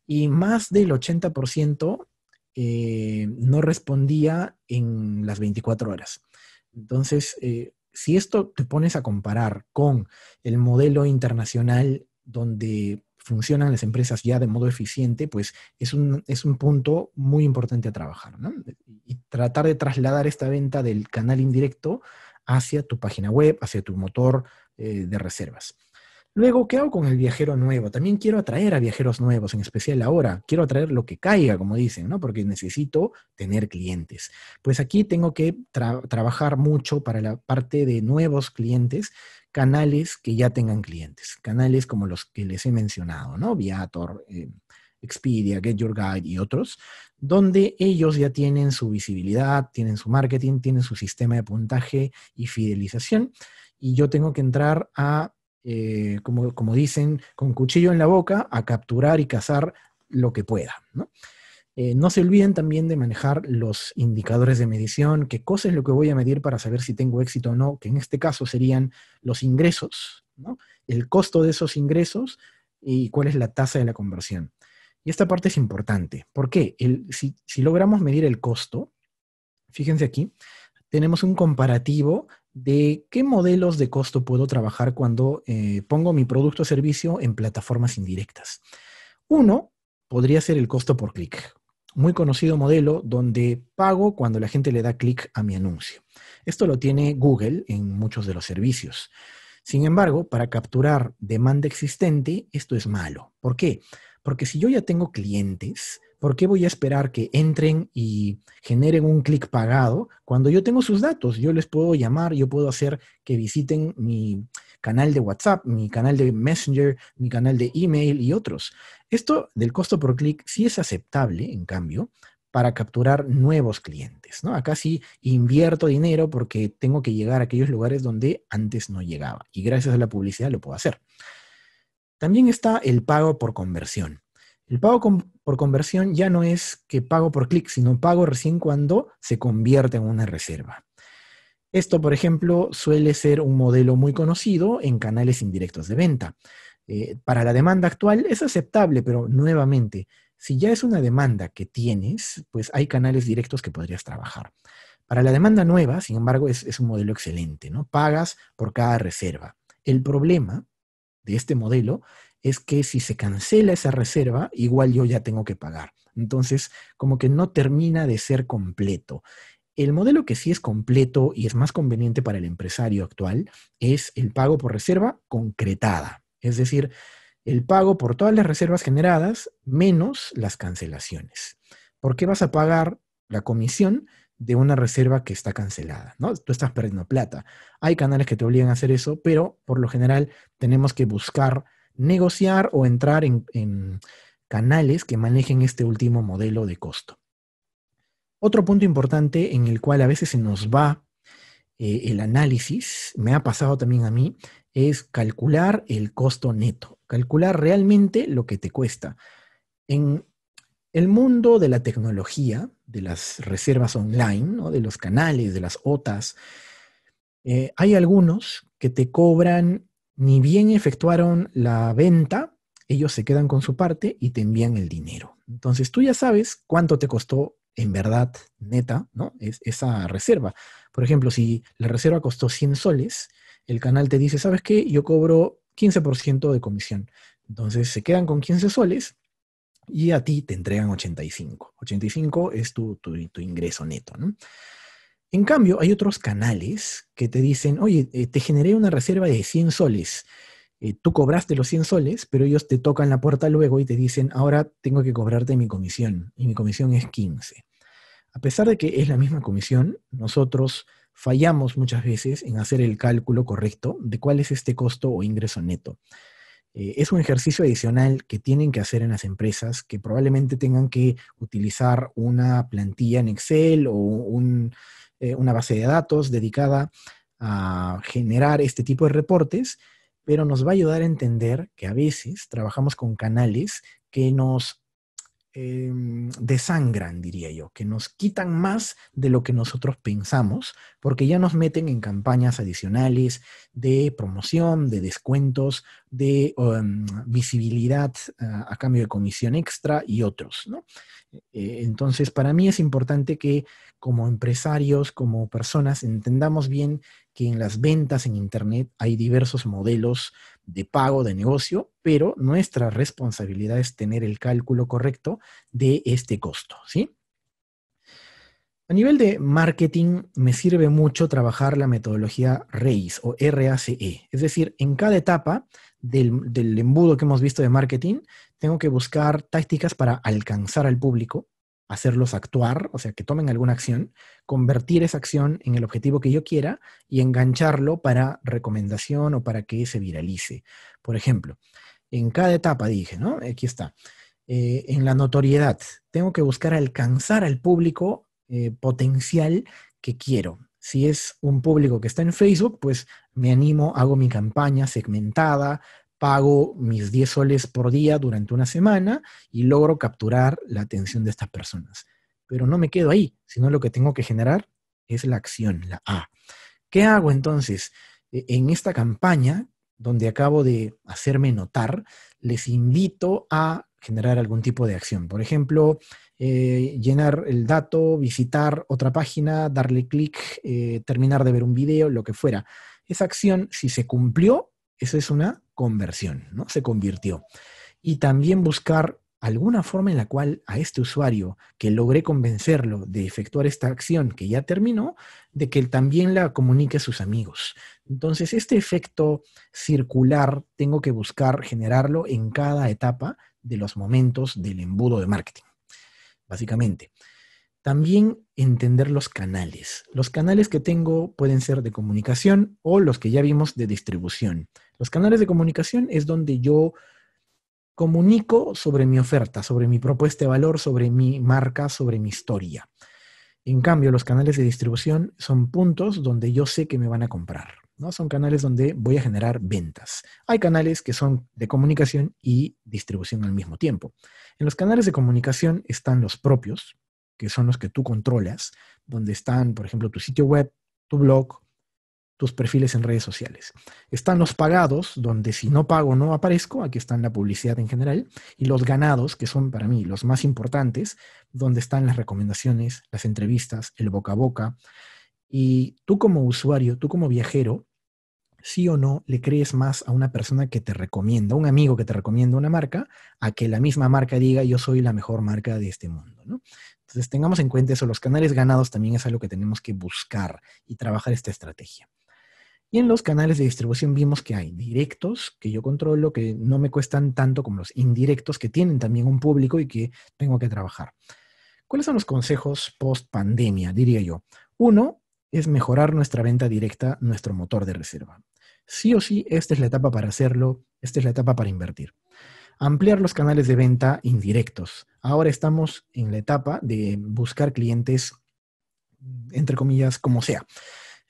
y más del 80% eh, no respondía en las 24 horas. Entonces, eh, si esto te pones a comparar con el modelo internacional donde funcionan las empresas ya de modo eficiente, pues es un, punto muy importante a trabajar. ¿no? Y tratar de trasladar esta venta del canal indirecto hacia tu página web, hacia tu motor eh, de reservas. Luego, ¿qué hago con el viajero nuevo? También quiero atraer a viajeros nuevos, en especial ahora. Quiero atraer lo que caiga, como dicen, ¿no? Porque necesito tener clientes. Pues aquí tengo que trabajar mucho para la parte de nuevos clientes, canales que ya tengan clientes, canales como los que les he mencionado, ¿no? Viator, eh, Expedia, Get Your Guide y otros, donde ellos ya tienen su visibilidad, tienen su marketing, tienen su sistema de puntaje y fidelización, y yo tengo que entrar a, eh, como, como dicen, con cuchillo en la boca, a capturar y cazar lo que pueda, ¿no? Eh, no se olviden también de manejar los indicadores de medición, qué cosa es lo que voy a medir para saber si tengo éxito o no, que en este caso serían los ingresos, ¿no? el costo de esos ingresos y cuál es la tasa de la conversión. Y esta parte es importante. ¿Por qué? si, logramos medir el costo, fíjense aquí, tenemos un comparativo de qué modelos de costo puedo trabajar cuando eh, pongo mi producto o servicio en plataformas indirectas. Uno podría ser el costo por clic muy conocido modelo donde pago cuando la gente le da clic a mi anuncio. Esto lo tiene Google en muchos de los servicios. Sin embargo, para capturar demanda existente, esto es malo. ¿Por qué? Porque si yo ya tengo clientes, ¿por qué voy a esperar que entren y generen un clic pagado cuando yo tengo sus datos? Yo les puedo llamar, yo puedo hacer que visiten mi, canal de WhatsApp, mi canal de Messenger, mi canal de email y otros. Esto del costo por clic sí es aceptable, en cambio, para capturar nuevos clientes. Acá sí invierto dinero porque tengo que llegar a aquellos lugares donde antes no llegaba y gracias a la publicidad lo puedo hacer. También está el pago por conversión. El pago por conversión ya no es que pago por clic, sino pago recién cuando se convierte en una reserva. Esto, por ejemplo, suele ser un modelo muy conocido en canales indirectos de venta. Eh, para la demanda actual es aceptable, pero nuevamente, si ya es una demanda que tienes, pues hay canales directos que podrías trabajar. Para la demanda nueva, sin embargo, es, es un modelo excelente, ¿no? Pagas por cada reserva. El problema de este modelo es que si se cancela esa reserva, igual yo ya tengo que pagar. Entonces, como que no termina de ser completo. El modelo que sí es completo y es más conveniente para el empresario actual es el pago por reserva concretada, es decir, el pago por todas las reservas generadas menos las cancelaciones. ¿Por qué vas a pagar la comisión de una reserva que está cancelada, ¿no? Tú estás perdiendo plata. Hay canales que te obligan a hacer eso, pero por lo general tenemos que buscar negociar o entrar en canales que manejen este último modelo de costo. Otro punto importante en el cual a veces se nos va eh, el análisis, me ha pasado también a mí, es calcular el costo neto, calcular realmente lo que te cuesta. En el mundo de la tecnología, de las reservas online, de los canales, de las OTAs, eh, hay algunos que te cobran, ni bien efectuaron la venta, ellos se quedan con su parte y te envían el dinero. Entonces tú ya sabes cuánto te costó en verdad neta, ¿no? Es esa reserva. Por ejemplo, si la reserva costó 100 soles, el canal te dice, ¿sabes qué? Yo cobro 15% de comisión. Entonces se quedan con 15 soles y a ti te entregan 85. 85 es tu, tu, tu ingreso neto, ¿no? En cambio, hay otros canales que te dicen, oye, eh, te generé una reserva de 100 soles eh, tú cobraste los 100 soles, pero ellos te tocan la puerta luego y te dicen, ahora tengo que cobrarte mi comisión, y mi comisión es 15. A pesar de que es la misma comisión, nosotros fallamos muchas veces en hacer el cálculo correcto de cuál es este costo o ingreso neto. Eh, es un ejercicio adicional que tienen que hacer en las empresas que probablemente tengan que utilizar una plantilla en Excel o eh, una base de datos dedicada a generar este tipo de reportes pero nos va a ayudar a entender que a veces trabajamos con canales que nos em, desangran, diría yo, que nos quitan más de lo que nosotros pensamos, porque ya nos meten en campañas adicionales de promoción, de descuentos, de em, visibilidad ah, a cambio de comisión extra y otros, ¿no? Eh, entonces, para mí es importante que como empresarios, como personas, entendamos bien que en las ventas en Internet hay diversos modelos de pago de negocio, pero nuestra responsabilidad es tener el cálculo correcto de este costo, ¿sí? A nivel de marketing, me sirve mucho trabajar la metodología RACE o RACE. Es decir, en cada etapa del, embudo que hemos visto de marketing, tengo que buscar tácticas para alcanzar al público, hacerlos actuar, o sea, que tomen alguna acción, convertir esa acción en el objetivo que yo quiera y engancharlo para recomendación o para que se viralice. Por ejemplo, en cada etapa dije, ¿no? Aquí está. Eh, en la notoriedad, tengo que buscar alcanzar al público eh, potencial que quiero. Si es un público que está en Facebook, pues me animo, hago mi campaña segmentada, pago mis 10 soles por día durante una semana y logro capturar la atención de estas personas. Pero no me quedo ahí, sino lo que tengo que generar es la acción, la A. ¿Qué hago entonces? E, en esta campaña, donde acabo de hacerme notar, les invito a generar algún tipo de acción. Por ejemplo, eh, llenar el dato, visitar otra página, darle clic, eh, terminar de ver un video, lo que fuera. Esa acción, si se cumplió, eso es una conversión, ¿no? Se convirtió. Y también buscar alguna forma en la cual a este usuario que logré convencerlo de efectuar esta acción que ya terminó, de que él también la comunique a sus amigos. Entonces, este efecto circular tengo que buscar generarlo en cada etapa de los momentos del embudo de marketing, básicamente. También entender los canales. Los canales que tengo pueden ser de comunicación o los que ya vimos de distribución. Los canales de comunicación es donde yo comunico sobre mi oferta, sobre mi propuesta de valor, sobre mi marca, sobre mi historia. En cambio, los canales de distribución son puntos donde yo sé que me van a comprar. ¿no? Son canales donde voy a generar ventas. Hay canales que son de comunicación y distribución al mismo tiempo. En los canales de comunicación están los propios, que son los que tú controlas, donde están, por ejemplo, tu sitio web, tu blog, tus perfiles en redes sociales. Están los pagados, donde si no pago no aparezco, aquí están la publicidad en general, y los ganados, que son para mí los más importantes, donde están las recomendaciones, las entrevistas, el boca a boca. Y tú como usuario, tú como viajero, sí o no le crees más a una persona que te recomienda, un amigo que te recomienda una marca, a que la misma marca diga yo soy la mejor marca de este mundo, Entonces tengamos en cuenta eso, los canales ganados también es algo que tenemos que buscar y trabajar esta estrategia. Y en los canales de distribución vimos que hay directos que yo controlo, que no me cuestan tanto como los indirectos, que tienen también un público y que tengo que trabajar. ¿Cuáles son los consejos post pandemia, diría yo? Uno es mejorar nuestra venta directa, nuestro motor de reserva. Sí o sí, esta es la etapa para hacerlo, esta es la etapa para invertir ampliar los canales de venta indirectos. Ahora estamos en la etapa de buscar clientes, entre comillas, como sea,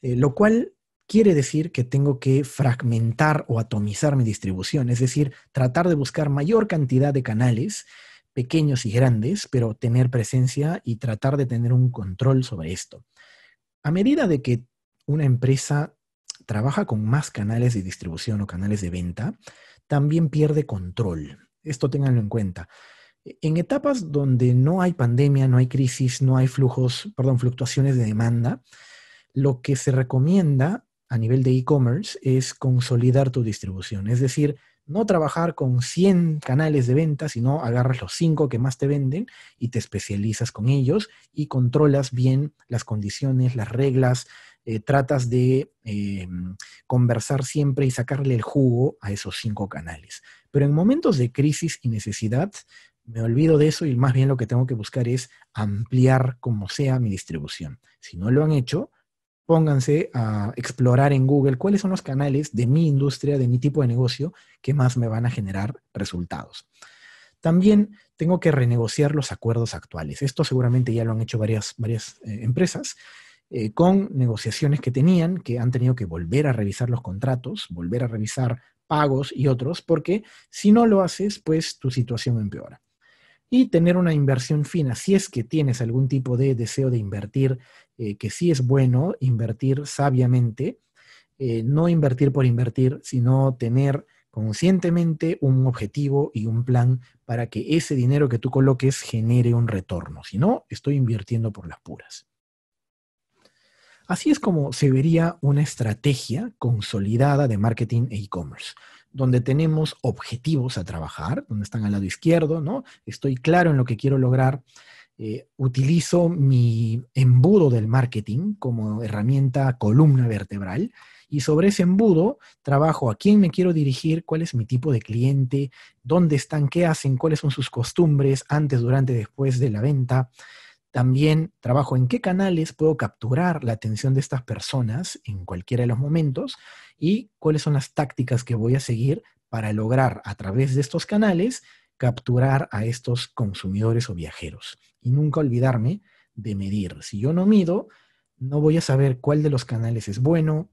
eh, lo cual quiere decir que tengo que fragmentar o atomizar mi distribución, es decir, tratar de buscar mayor cantidad de canales, pequeños y grandes, pero tener presencia y tratar de tener un control sobre esto. A medida de que una empresa trabaja con más canales de distribución o canales de venta, también pierde control. Esto ténganlo en cuenta. En etapas donde no hay pandemia, no hay crisis, no hay flujos, perdón, fluctuaciones de demanda, lo que se recomienda a nivel de e-commerce es consolidar tu distribución, es decir, no trabajar con 100 canales de venta, sino agarras los 5 que más te venden y te especializas con ellos y controlas bien las condiciones, las reglas, eh, tratas de eh, conversar siempre y sacarle el jugo a esos 5 canales. Pero en momentos de crisis y necesidad, me olvido de eso y más bien lo que tengo que buscar es ampliar como sea mi distribución. Si no lo han hecho, pónganse a explorar en Google cuáles son los canales de mi industria, de mi tipo de negocio, que más me van a generar resultados. También tengo que renegociar los acuerdos actuales. Esto seguramente ya lo han hecho varias, eh, empresas. Eh, con negociaciones que tenían, que han tenido que volver a revisar los contratos, volver a revisar pagos y otros, porque si no lo haces, pues tu situación empeora y tener una inversión fina. Si es que tienes algún tipo de deseo de invertir, eh, que sí es bueno invertir sabiamente, eh, no invertir por invertir, sino tener conscientemente un objetivo y un plan para que ese dinero que tú coloques genere un retorno. Si no, estoy invirtiendo por las puras. Así es como se vería una estrategia consolidada de marketing e e-commerce donde tenemos objetivos a trabajar, donde están al lado izquierdo, ¿no? Estoy claro en lo que quiero lograr. Eh, utilizo mi embudo del marketing como herramienta columna vertebral y sobre ese embudo trabajo a quién me quiero dirigir, cuál es mi tipo de cliente, dónde están, qué hacen, cuáles son sus costumbres antes, durante, después de la venta. También trabajo en qué canales puedo capturar la atención de estas personas en cualquiera de los momentos y cuáles son las tácticas que voy a seguir para lograr a través de estos canales capturar a estos consumidores o viajeros. Y nunca olvidarme de medir. Si yo no mido, no voy a saber cuál de los canales es bueno,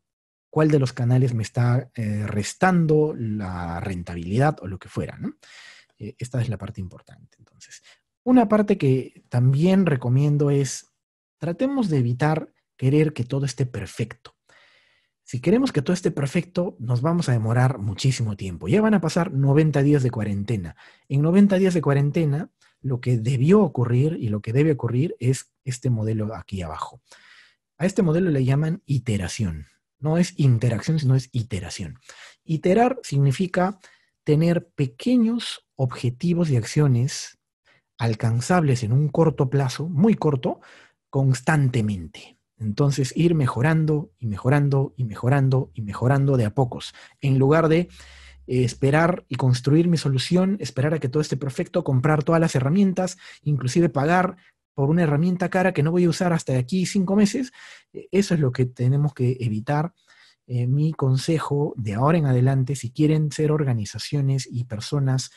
cuál de los canales me está eh, restando la rentabilidad o lo que fuera. ¿no? Eh, esta es la parte importante. Entonces, una parte que también recomiendo es, tratemos de evitar querer que todo esté perfecto. Si queremos que todo esté perfecto, nos vamos a demorar muchísimo tiempo. Ya van a pasar 90 días de cuarentena. En 90 días de cuarentena, lo que debió ocurrir y lo que debe ocurrir es este modelo aquí abajo. A este modelo le llaman iteración. No es interacción, sino es iteración. Iterar significa tener pequeños objetivos y acciones alcanzables en un corto plazo, muy corto, constantemente. Entonces, ir mejorando y mejorando y mejorando y mejorando de a pocos, en lugar de eh, esperar y construir mi solución, esperar a que todo esté perfecto, comprar todas las herramientas, inclusive pagar por una herramienta cara que no voy a usar hasta de aquí cinco meses. Eh, eso es lo que tenemos que evitar. Eh, mi consejo de ahora en adelante, si quieren ser organizaciones y personas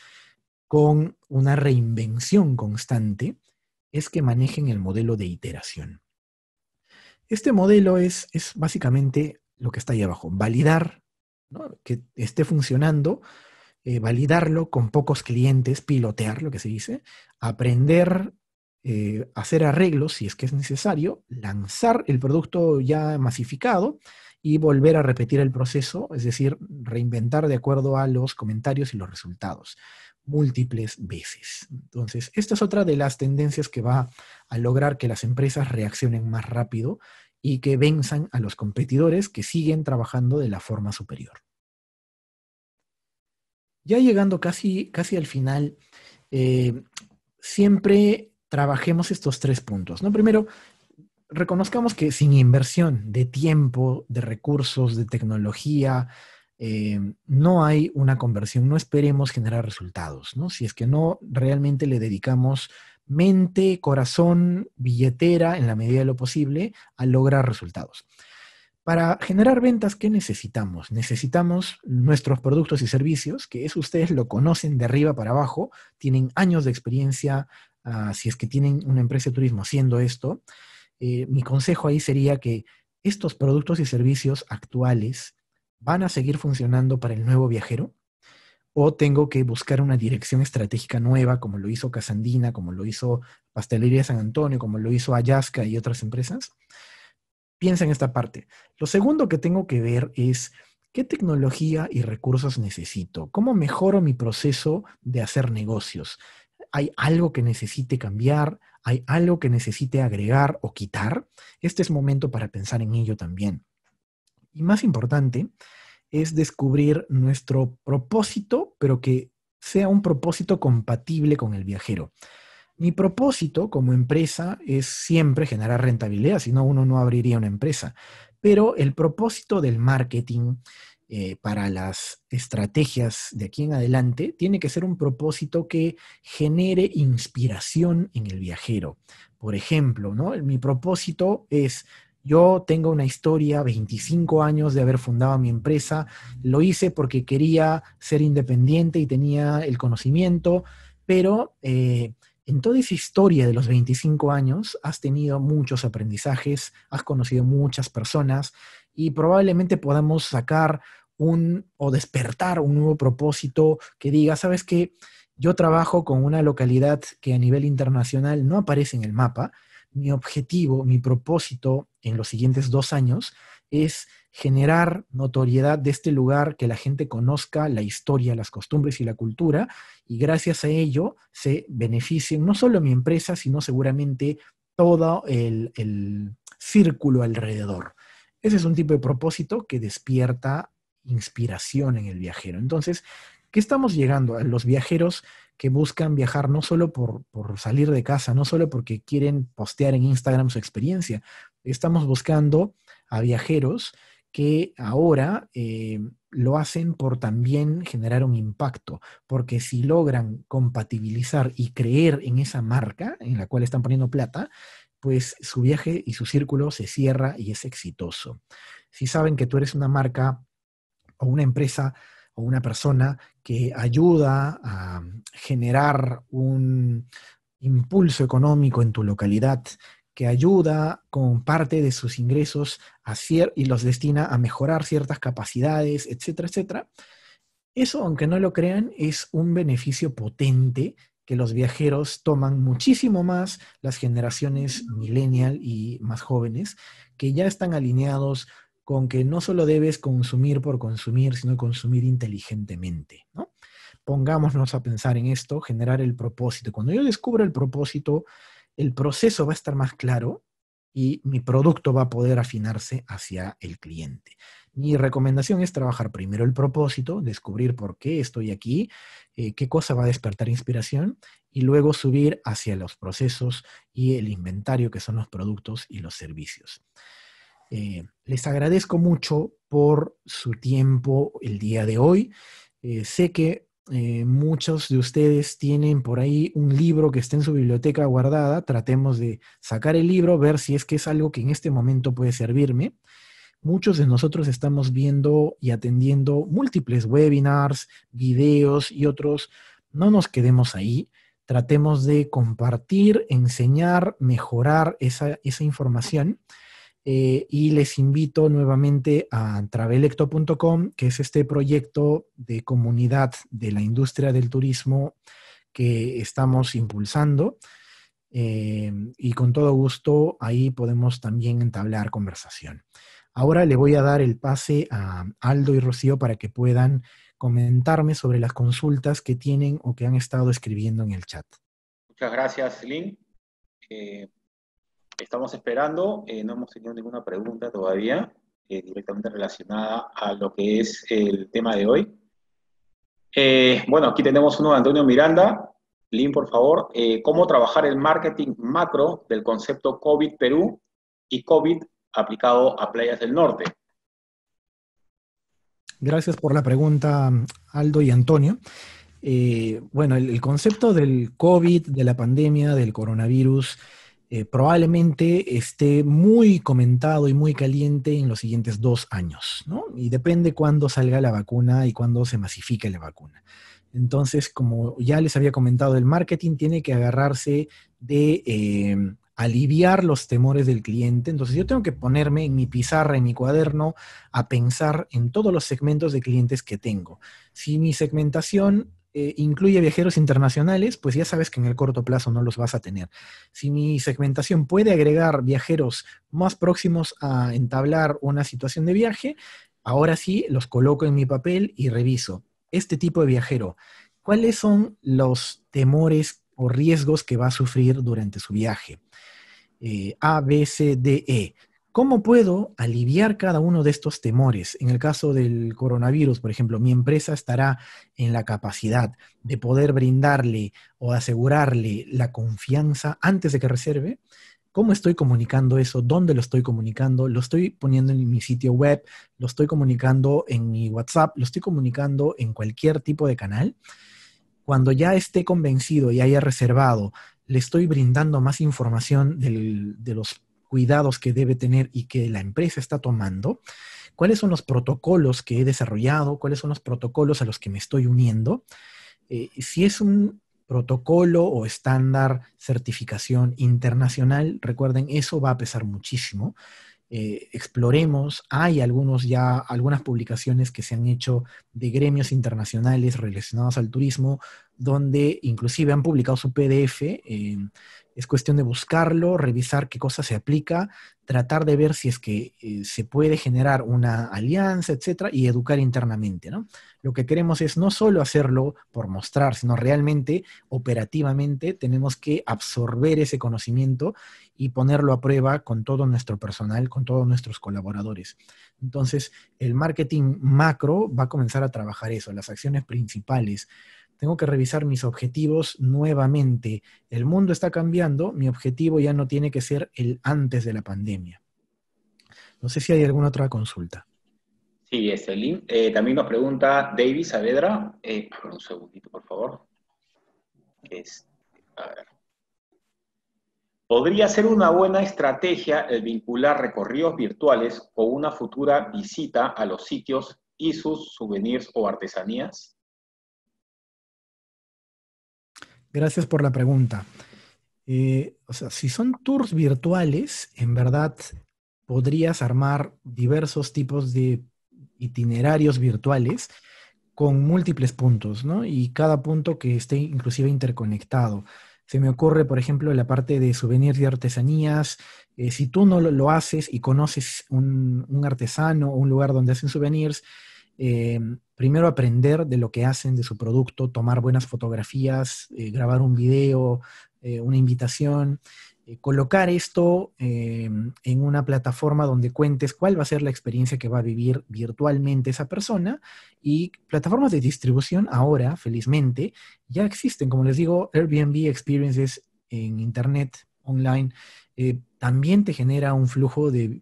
con una reinvención constante, es que manejen el modelo de iteración. Este modelo es, es básicamente lo que está ahí abajo, validar que esté funcionando, eh, validarlo con pocos clientes, pilotear lo que se dice, aprender, eh, hacer arreglos si es que es necesario, lanzar el producto ya masificado y volver a repetir el proceso, es decir, reinventar de acuerdo a los comentarios y los resultados múltiples veces. Entonces, esta es otra de las tendencias que va a lograr que las empresas reaccionen más rápido y que venzan a los competidores que siguen trabajando de la forma superior. Ya llegando casi, casi al final, eh, siempre trabajemos estos tres puntos. ¿no? Primero, reconozcamos que sin inversión de tiempo, de recursos, de tecnología, eh, no hay una conversión. No esperemos generar resultados. Si es que no realmente le dedicamos mente, corazón, billetera, en la medida de lo posible, a lograr resultados. Para generar ventas, ¿qué necesitamos? Necesitamos nuestros productos y servicios, que eso ustedes lo conocen de arriba para abajo, tienen años de experiencia, ah, si es que tienen una empresa de turismo haciendo esto. Eh, mi consejo ahí sería que estos productos y servicios actuales van a seguir funcionando para el nuevo viajero o tengo que buscar una dirección estratégica nueva, como lo hizo Casandina, como lo hizo Pastelería San Antonio, como lo hizo Ayasca y otras empresas. Piensa en esta parte. Lo segundo que tengo que ver es qué tecnología y recursos necesito, cómo mejoro mi proceso de hacer negocios. ¿Hay algo que necesite cambiar? ¿Hay algo que necesite agregar o quitar? Este es momento para pensar en ello también. Y más importante, es descubrir nuestro propósito, pero que sea un propósito compatible con el viajero. Mi propósito como empresa es siempre generar rentabilidad, si no uno no abriría una empresa. Pero el propósito del marketing eh, para las estrategias de aquí en adelante tiene que ser un propósito que genere inspiración en el viajero. Por ejemplo, ¿no? mi propósito es yo tengo una historia, 25 años de haber fundado mi empresa, lo hice porque quería ser independiente y tenía el conocimiento, pero eh, en toda esa historia de los 25 años has tenido muchos aprendizajes, has conocido muchas personas y probablemente podamos sacar un o despertar un nuevo propósito que diga, sabes que yo trabajo con una localidad que a nivel internacional no aparece en el mapa. Mi objetivo, mi propósito en los siguientes dos años es generar notoriedad de este lugar, que la gente conozca la historia, las costumbres y la cultura, y gracias a ello se beneficien no solo mi empresa, sino seguramente todo el, círculo alrededor. Ese es un tipo de propósito que despierta inspiración en el viajero. Entonces, ¿qué estamos llegando? A los viajeros que buscan viajar no solo por, por, salir de casa, no solo porque quieren postear en Instagram su experiencia, Estamos buscando a viajeros que ahora eh, lo hacen por también generar un impacto, porque si logran compatibilizar y creer en esa marca en la cual están poniendo plata, pues su viaje y su círculo se cierra y es exitoso. Si saben que tú eres una marca o una empresa o una persona que ayuda a generar un impulso económico en tu localidad, que ayuda con parte de sus ingresos a y los destina a mejorar ciertas capacidades, etcétera, etcétera. Eso, aunque no lo crean, es un beneficio potente que los viajeros toman muchísimo más las generaciones millennial y más jóvenes, que ya están alineados con que no solo debes consumir por consumir, sino consumir inteligentemente, Pongámonos a pensar en esto, generar el propósito. Cuando yo descubro el propósito, el proceso va a estar más claro y mi producto va a poder afinarse hacia el cliente. Mi recomendación es trabajar primero el propósito, descubrir por qué estoy aquí, eh, qué cosa va a despertar inspiración y luego subir hacia los procesos y el inventario que son los productos y los servicios. Eh, les agradezco mucho por su tiempo el día de hoy. Eh, sé que eh, muchos de ustedes tienen por ahí un libro que está en su biblioteca guardada. Tratemos de sacar el libro, ver si es que es algo que en este momento puede servirme. Muchos de nosotros estamos viendo y atendiendo múltiples webinars, videos y otros. No nos quedemos ahí. Tratemos de compartir, enseñar, mejorar esa, esa información eh, y les invito nuevamente a travelecto.com, que es este proyecto de comunidad de la industria del turismo que estamos impulsando. Eh, y con todo gusto ahí podemos también entablar conversación. Ahora le voy a dar el pase a Aldo y Rocío para que puedan comentarme sobre las consultas que tienen o que han estado escribiendo en el chat. Muchas gracias, Lin. Eh, estamos esperando, eh, no hemos tenido ninguna pregunta todavía eh, directamente relacionada a lo que es el tema de hoy. Eh, bueno, aquí tenemos uno de Antonio Miranda. Lynn, por favor, ¿cómo trabajar el marketing macro del concepto COVID Perú y COVID aplicado a playas del norte? Gracias por la pregunta, Aldo y Antonio. bueno, el, concepto del COVID, de la pandemia, del coronavirus, eh, probablemente esté muy comentado y muy caliente en los siguientes dos años, ¿no? Y depende cuándo salga la vacuna y cuándo se masifica la vacuna. Entonces, como ya les había comentado, el marketing tiene que agarrarse de eh, aliviar los temores del cliente. Entonces, yo tengo que ponerme en mi pizarra, en mi cuaderno, a pensar en todos los segmentos de clientes que tengo. Si mi segmentación eh, incluye viajeros internacionales, pues ya sabes que en el corto plazo no los vas a tener. Si mi segmentación puede agregar viajeros más próximos a entablar una situación de viaje, ahora sí los coloco en mi papel y reviso. Este tipo de viajero, ¿cuáles son los temores o riesgos que va a sufrir durante su viaje? Eh, a, B, C, D, E. ¿Cómo puedo aliviar cada uno de estos temores? En el caso del coronavirus, por ejemplo, mi empresa estará en la capacidad de poder brindarle o asegurarle la confianza antes de que reserve. ¿Cómo estoy comunicando eso? ¿Dónde lo estoy comunicando? ¿Lo estoy poniendo en mi sitio web? ¿Lo estoy comunicando en mi WhatsApp? ¿Lo estoy comunicando en cualquier tipo de canal? Cuando ya esté convencido y haya reservado, le estoy brindando más información de los cuidados que debe tener y que la empresa está tomando, cuáles son los protocolos que he desarrollado, cuáles son los protocolos a los que me estoy uniendo, eh, si es un protocolo o estándar certificación internacional, recuerden, eso va a pesar muchísimo. Eh, exploremos. Hay algunos ya, algunas publicaciones que se han hecho de gremios internacionales relacionados al turismo, donde inclusive han publicado su PDF eh, es cuestión de buscarlo, revisar qué cosa se aplica, tratar de ver si es que eh, se puede generar una alianza, etcétera, y educar internamente, ¿no? Lo que queremos es no solo hacerlo por mostrar, sino realmente, operativamente, tenemos que absorber ese conocimiento y ponerlo a prueba con todo nuestro personal, con todos nuestros colaboradores. Entonces, el marketing macro va a comenzar a trabajar eso, las acciones principales tengo que revisar mis objetivos nuevamente. El mundo está cambiando, mi objetivo ya no tiene que ser el antes de la pandemia. No sé si hay alguna otra consulta. Sí, es eh, también nos pregunta David Saavedra. Eh, un segundito, por favor. ¿Podría ser una buena estrategia el vincular recorridos virtuales o una futura visita a los sitios y sus souvenirs o artesanías? Gracias por la pregunta. Eh, o sea, si son tours virtuales, en verdad podrías armar diversos tipos de itinerarios virtuales con múltiples puntos, ¿no? Y cada punto que esté inclusive interconectado. Se me ocurre, por ejemplo, la parte de souvenirs y artesanías. Eh, si tú no lo, haces y conoces un, artesano o un lugar donde hacen souvenirs, eh, primero aprender de lo que hacen, de su producto, tomar buenas fotografías, eh, grabar un video, eh, una invitación, eh, colocar esto en una plataforma donde cuentes cuál va a ser la experiencia que va a vivir virtualmente esa persona y plataformas de distribución ahora, felizmente, ya existen. Como les digo, Airbnb Experiences en Internet, online, también te genera un flujo de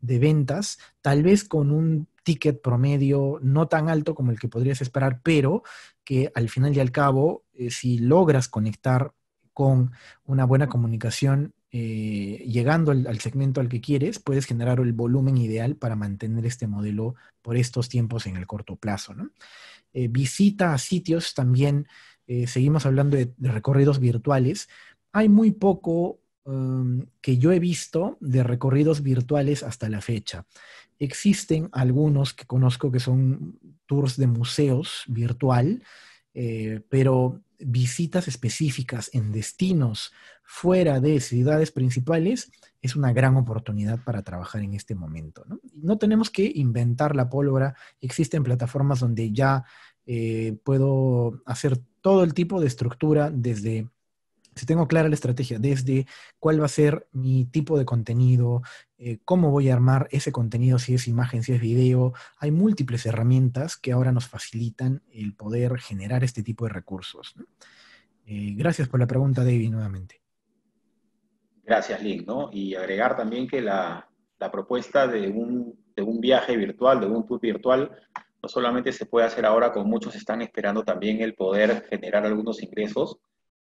ventas, tal vez con un ticket promedio no tan alto como el que podrías esperar, pero que al final y al cabo, eh, si logras conectar con una buena comunicación, eh, llegando al, segmento al que quieres, puedes generar el volumen ideal para mantener este modelo por estos tiempos en el corto plazo. Eh, visita a sitios también, seguimos hablando de recorridos virtuales, hay muy poco Em, que yo he visto de recorridos virtuales hasta la fecha. Existen algunos que conozco que son tours de museos virtual, eh, pero visitas específicas en destinos fuera de ciudades principales es una gran oportunidad para trabajar en este momento. No, tenemos que inventar la pólvora, existen plataformas donde ya eh, puedo hacer todo el tipo de estructura desde si tengo clara la estrategia desde cuál va a ser mi tipo de contenido, eh, cómo voy a armar ese contenido, si es imagen, si es video, hay múltiples herramientas que ahora nos facilitan el poder generar este tipo de recursos. Eh, gracias por la pregunta, David, nuevamente. Gracias, Link. ¿no? Y agregar también que la, propuesta de un, de un viaje virtual, de un tour virtual, no solamente se puede hacer ahora, como muchos están esperando también el poder generar algunos ingresos,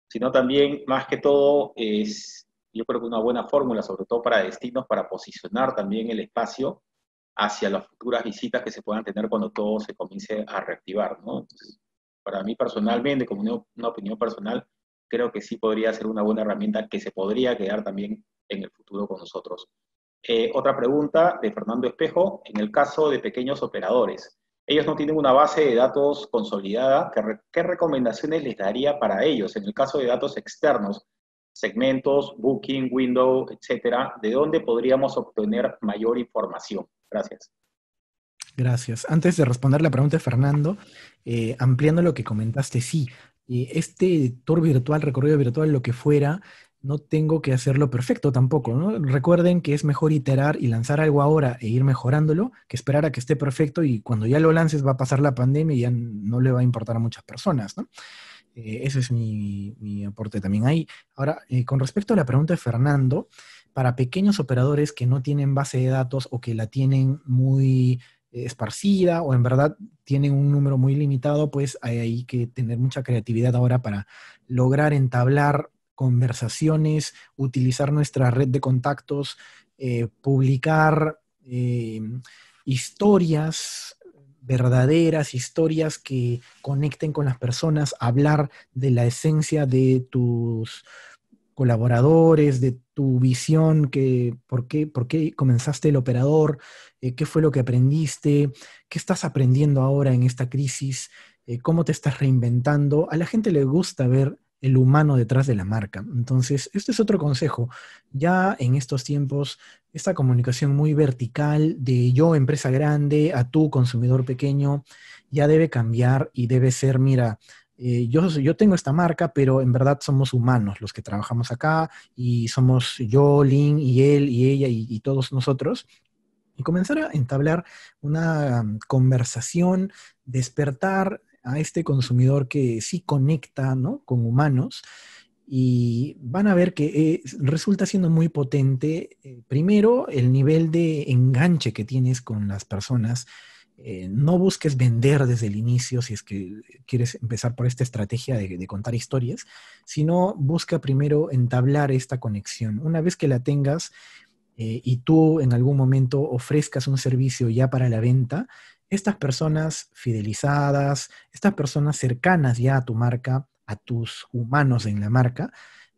sino también, más que todo, es yo creo que una buena fórmula, sobre todo para destinos, para posicionar también el espacio hacia las futuras visitas que se puedan tener cuando todo se comience a reactivar, para mí personalmente, como una, opinión personal, creo que sí podría ser una buena herramienta que se podría quedar también en el futuro con nosotros. Eh, otra pregunta de Fernando Espejo, en el caso de pequeños operadores, ellos no tienen una base de datos consolidada, ¿qué, recomendaciones les daría para ellos en el caso de datos externos, segmentos, booking, window, etcétera? ¿De dónde podríamos obtener mayor información? Gracias. Gracias. Antes de responder la pregunta de Fernando, eh, ampliando lo que comentaste, sí, eh, este tour virtual, recorrido virtual, lo que fuera, no tengo que hacerlo perfecto tampoco, Recuerden que es mejor iterar y lanzar algo ahora e ir mejorándolo que esperar a que esté perfecto y cuando ya lo lances va a pasar la pandemia y ya no le va a importar a muchas personas, ¿no? Eh, ese es mi, aporte también ahí. Ahora, eh, con respecto a la pregunta de Fernando, para pequeños operadores que no tienen base de datos o que la tienen muy esparcida o en verdad tienen un número muy limitado, pues hay que tener mucha creatividad ahora para lograr entablar conversaciones, utilizar nuestra red de contactos, eh, publicar eh, historias verdaderas, historias que conecten con las personas, hablar de la esencia de tus colaboradores, de tu visión, que, ¿por, qué, comenzaste el operador, eh, qué fue lo que aprendiste, qué estás aprendiendo ahora en esta crisis, cómo te estás reinventando. A la gente le gusta ver el humano detrás de la marca. Entonces, este es otro consejo. Ya en estos tiempos, esta comunicación muy vertical de yo, empresa grande, a tu consumidor pequeño, ya debe cambiar y debe ser, mira, eh, yo, yo tengo esta marca, pero en verdad somos humanos los que trabajamos acá y somos yo, Lin y él y ella y, y todos nosotros y comenzar a entablar una mm, conversación, despertar a este consumidor que sí conecta ¿no? con humanos y van a ver que eh, resulta siendo muy potente, eh, primero, el nivel de enganche que tienes con las personas. Eh, no busques vender desde el inicio si es que quieres empezar por esta estrategia de, contar historias, sino busca primero entablar esta conexión. Una vez que la tengas y tú en algún momento ofrezcas un servicio ya para la venta, estas personas fidelizadas, estas personas cercanas ya a tu marca, a tus humanos en la marca,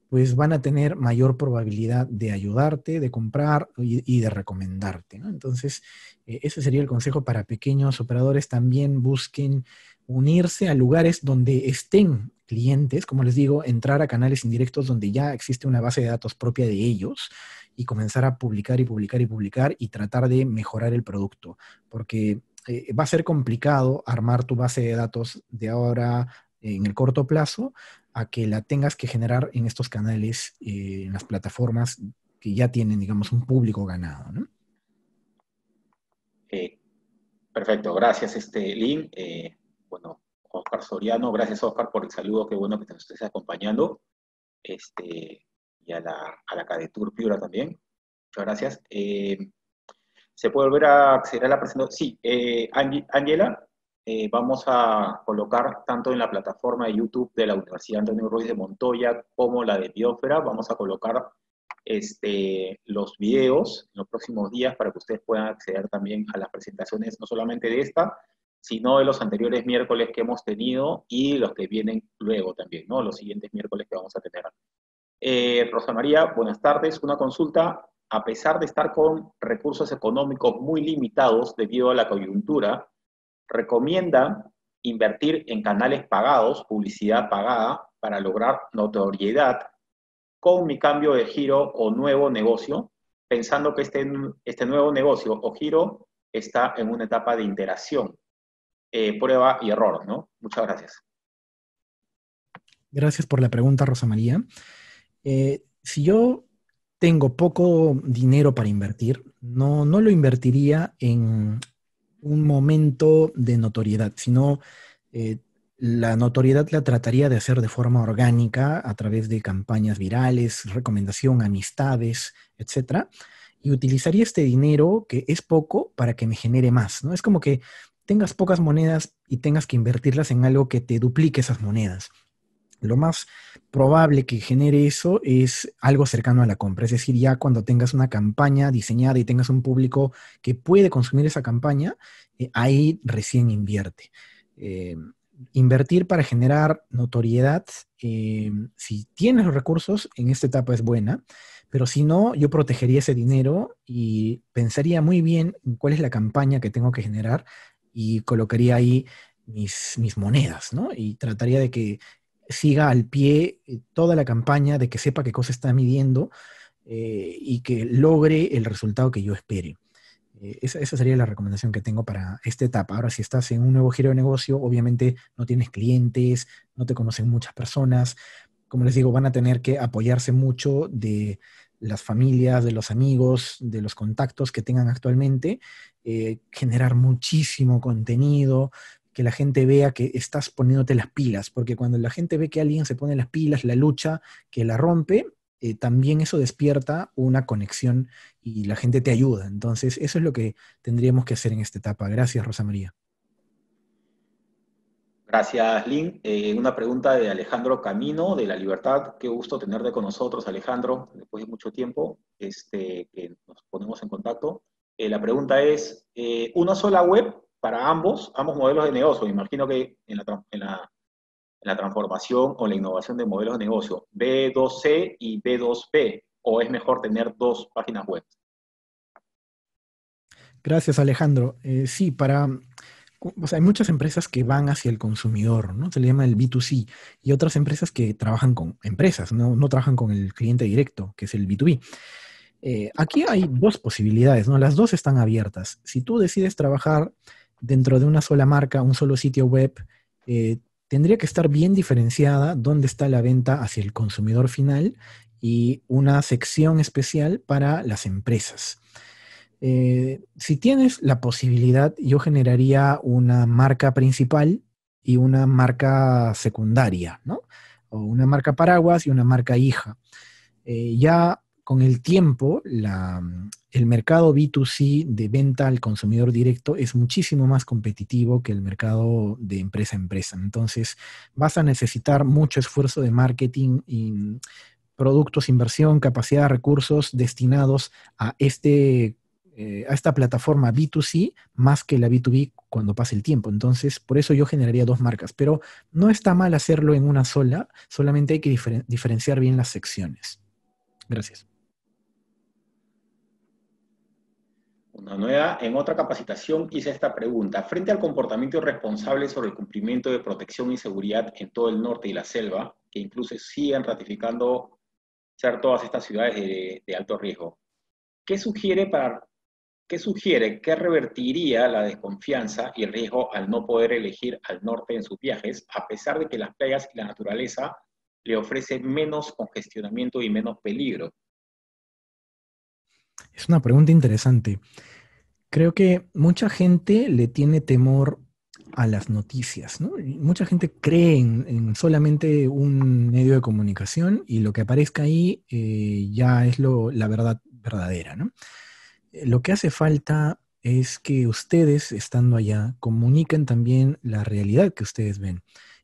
pues van a tener mayor probabilidad de ayudarte, de comprar y, de recomendarte. Entonces, eh, ese sería el consejo para pequeños operadores. También busquen unirse a lugares donde estén clientes, como les digo, entrar a canales indirectos donde ya existe una base de datos propia de ellos y comenzar a publicar y publicar y publicar y tratar de mejorar el producto. Porque eh, va a ser complicado armar tu base de datos de ahora en el corto plazo a que la tengas que generar en estos canales, eh, en las plataformas que ya tienen, digamos, un público ganado. Eh, perfecto, gracias, este, Lin. bueno, Oscar Soriano, gracias, Oscar, por el saludo, qué bueno que te estés acompañando. Este, y a la, a la también. Muchas gracias. ¿Se puede volver a acceder a la presentación? Sí, eh, Angela, eh, vamos a colocar tanto en la plataforma de YouTube de la Universidad Antonio Ruiz de Montoya como la de Biófera, vamos a colocar este, los videos en los próximos días para que ustedes puedan acceder también a las presentaciones, no solamente de esta, sino de los anteriores miércoles que hemos tenido y los que vienen luego también, ¿no? los siguientes miércoles que vamos a tener. Eh, Rosa María, buenas tardes. Una consulta a pesar de estar con recursos económicos muy limitados debido a la coyuntura, recomienda invertir en canales pagados, publicidad pagada, para lograr notoriedad con mi cambio de giro o nuevo negocio, pensando que este, este nuevo negocio o giro está en una etapa de interacción, eh, prueba y error, ¿no? Muchas gracias. Gracias por la pregunta, Rosa María. Eh, si yo tengo poco dinero para invertir, no, no lo invertiría en un momento de notoriedad, sino eh, la notoriedad la trataría de hacer de forma orgánica a través de campañas virales, recomendación, amistades, etc. Y utilizaría este dinero, que es poco, para que me genere más. ¿no? Es como que tengas pocas monedas y tengas que invertirlas en algo que te duplique esas monedas lo más probable que genere eso es algo cercano a la compra. Es decir, ya cuando tengas una campaña diseñada y tengas un público que puede consumir esa campaña, eh, ahí recién invierte. Eh, invertir para generar notoriedad, eh, si tienes los recursos, en esta etapa es buena, pero si no, yo protegería ese dinero y pensaría muy bien cuál es la campaña que tengo que generar y colocaría ahí mis, mis, monedas, ¿no? Y trataría de que siga al pie eh, toda la campaña, de que sepa qué cosa está midiendo eh, y que logre el resultado que yo espere. Eh, esa, sería la recomendación que tengo para esta etapa. Ahora, si estás en un nuevo giro de negocio, obviamente no tienes clientes, no te conocen muchas personas. Como les digo, van a tener que apoyarse mucho de las familias, de los amigos, de los contactos que tengan actualmente, generar muchísimo contenido, que la gente vea que estás poniéndote las pilas, porque cuando la gente ve que alguien se pone las pilas, la lucha, que la rompe, eh, también eso despierta una conexión y la gente te ayuda. Entonces, eso es lo que tendríamos que hacer en esta etapa. Gracias, Rosa María. Gracias, Lin. Eh, una pregunta de Alejandro Camino, de La Libertad. Qué gusto tenerte con nosotros, Alejandro, después de mucho tiempo este, que nos ponemos en contacto. Eh, la pregunta es, ¿una sola web para ambos, ambos modelos de negocio, imagino que en la, transformación o la innovación de modelos de negocio, B2C y B2B, o es mejor tener dos páginas web? Gracias, Alejandro. Eh, sí, para. hay muchas empresas que van hacia el consumidor, ¿no? Se le llama el B2C, y otras empresas que trabajan con empresas, no, no trabajan con el cliente directo, que es el B2B. Eh, aquí hay dos posibilidades, ¿no? Las dos están abiertas. Si tú decides trabajar dentro de una sola marca, un solo sitio web, eh, tendría que estar bien diferenciada dónde está la venta hacia el consumidor final y una sección especial para las empresas. Eh, si tienes la posibilidad, yo generaría una marca principal y una marca secundaria, ¿no? O una marca paraguas y una marca hija. Eh, ya con el tiempo, el mercado B2C de venta al consumidor directo es muchísimo más competitivo que el mercado de empresa a empresa. Entonces, vas a necesitar mucho esfuerzo de marketing y productos, inversión, capacidad, recursos destinados a, este, eh, a esta plataforma B2C más que la B2B cuando pase el tiempo. Entonces, por eso yo generaría dos marcas, pero no está mal hacerlo en una sola, solamente hay que diferenciar bien las secciones. Gracias. Una nueva, en otra capacitación hice esta pregunta. Frente al comportamiento irresponsable sobre el cumplimiento de protección y seguridad en todo el norte y la selva, que incluso siguen ratificando ser todas estas ciudades de, alto riesgo, ¿qué sugiere, para, ¿qué sugiere que revertiría la desconfianza y el riesgo al no poder elegir al norte en sus viajes, a pesar de que las playas y la naturaleza le ofrecen menos congestionamiento y menos peligro? Es una pregunta interesante. Creo que mucha gente le tiene temor a las noticias, ¿no? Mucha gente cree en, solamente un medio de comunicación y lo que aparezca ahí eh, ya es lo, la verdad verdadera, ¿no? Eh, lo que hace falta es que ustedes, estando allá, comuniquen también la realidad que ustedes ven.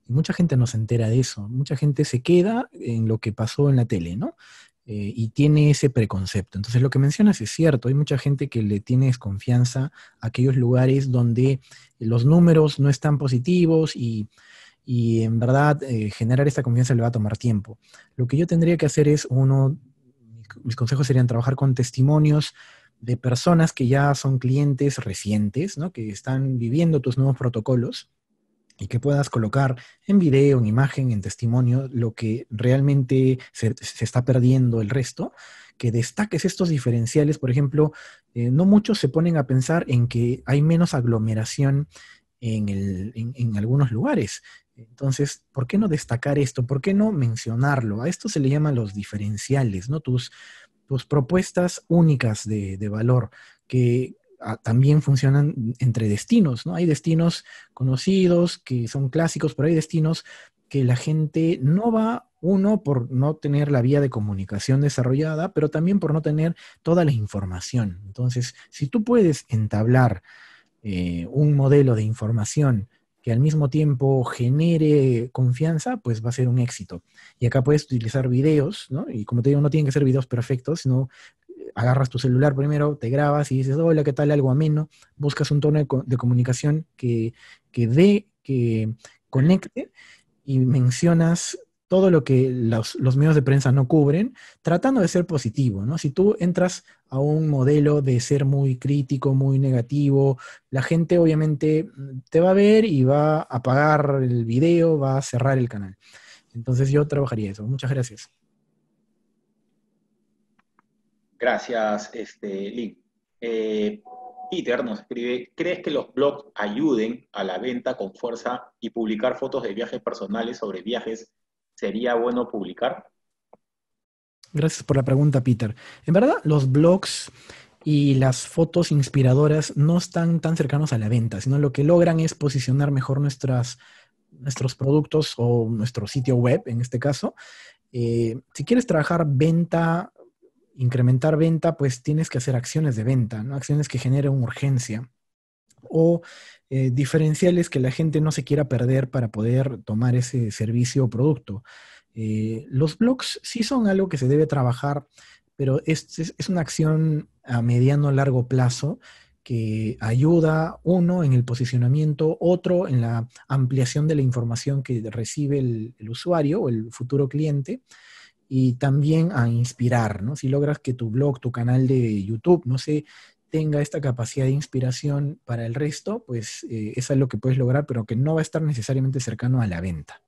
Y mucha gente no se entera de eso, mucha gente se queda en lo que pasó en la tele, ¿no? Eh, y tiene ese preconcepto. Entonces, lo que mencionas es cierto, hay mucha gente que le tiene desconfianza a aquellos lugares donde los números no están positivos y, en verdad eh, generar esta confianza le va a tomar tiempo. Lo que yo tendría que hacer es uno, mis consejos serían trabajar con testimonios de personas que ya son clientes recientes, ¿no? que están viviendo tus nuevos protocolos y que puedas colocar en video, en imagen, en testimonio, lo que realmente se, está perdiendo el resto, que destaques estos diferenciales. Por ejemplo, eh, no muchos se ponen a pensar en que hay menos aglomeración en, algunos lugares. Entonces, ¿por qué no destacar esto? ¿Por qué no mencionarlo? A esto se le llaman los diferenciales, ¿no? Tus, tus propuestas únicas de, de valor, que, Ah, también funcionan entre destinos, ¿no? Hay destinos conocidos que son clásicos, pero hay destinos que la gente no va, uno, por no tener la vía de comunicación desarrollada, pero también por no tener toda la información. Entonces, si tú puedes entablar eh, un modelo de información que al mismo tiempo genere confianza, pues va a ser un éxito. Y acá puedes utilizar videos, ¿no? Y como te digo, no tienen que ser videos perfectos, sino agarras tu celular primero, te grabas y dices, hola, ¿qué tal? Algo ameno. Buscas un tono de, comunicación que, que dé, que conecte y mencionas todo lo que los, los, medios de prensa no cubren, tratando de ser positivo, ¿no? Si tú entras a un modelo de ser muy crítico, muy negativo, la gente obviamente mm, te va a ver y va a apagar el video, va a cerrar el canal. Entonces yo trabajaría eso. Muchas gracias. Gracias, este, Link. Eh, Peter nos escribe, ¿crees que los blogs ayuden a la venta con fuerza y publicar fotos de viajes personales sobre viajes sería bueno publicar? Gracias por la pregunta, Peter. En verdad, los blogs y las fotos inspiradoras no están tan cercanos a la venta, sino lo que logran es posicionar mejor nuestras, nuestros productos o nuestro sitio web, en este caso. Eh, si quieres trabajar venta incrementar venta, pues tienes que hacer acciones de venta, Acciones que generen urgencia o eh, diferenciales que la gente no se quiera perder para poder tomar ese servicio o producto. Eh, los blogs sí son algo que se debe trabajar, pero es, una acción a mediano largo plazo que ayuda uno en el posicionamiento, otro en la ampliación de la información que recibe el usuario o el futuro cliente, y también a inspirar, ¿no? Si logras que tu blog, tu canal de YouTube, no sé, tenga esta capacidad de inspiración para el resto, pues eso eh, es lo que puedes lograr, pero que no va a estar necesariamente cercano a la venta.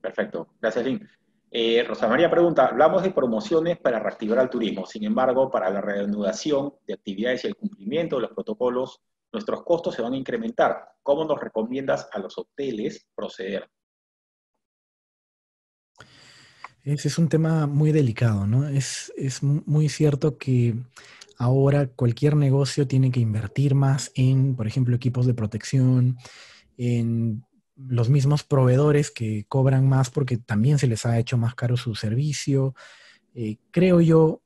Perfecto, gracias Lin. Eh, Rosa María pregunta, hablamos de promociones para reactivar el turismo, sin embargo, para la reanudación de actividades y el cumplimiento de los protocolos, nuestros costos se van a incrementar. ¿Cómo nos recomiendas a los hoteles proceder? Es, es un tema muy delicado, ¿no? Es, es muy cierto que ahora cualquier negocio tiene que invertir más en, por ejemplo, equipos de protección, en los mismos proveedores que cobran más porque también se les ha hecho más caro su servicio. Eh, creo yo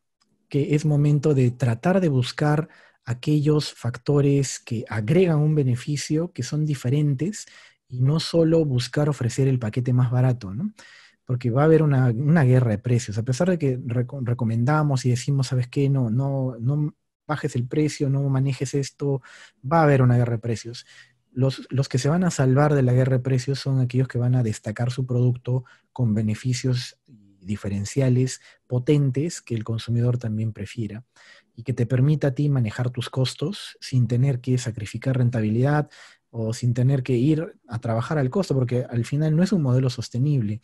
que es momento de tratar de buscar aquellos factores que agregan un beneficio, que son diferentes, y no solo buscar ofrecer el paquete más barato. ¿no? porque va a haber una, una guerra de precios. A pesar de que recomendamos y decimos, ¿sabes qué? No, no, no bajes el precio, no manejes esto, va a haber una guerra de precios. Los, los, que se van a salvar de la guerra de precios son aquellos que van a destacar su producto con beneficios diferenciales potentes que el consumidor también prefiera y que te permita a ti manejar tus costos sin tener que sacrificar rentabilidad o sin tener que ir a trabajar al costo, porque al final no es un modelo sostenible.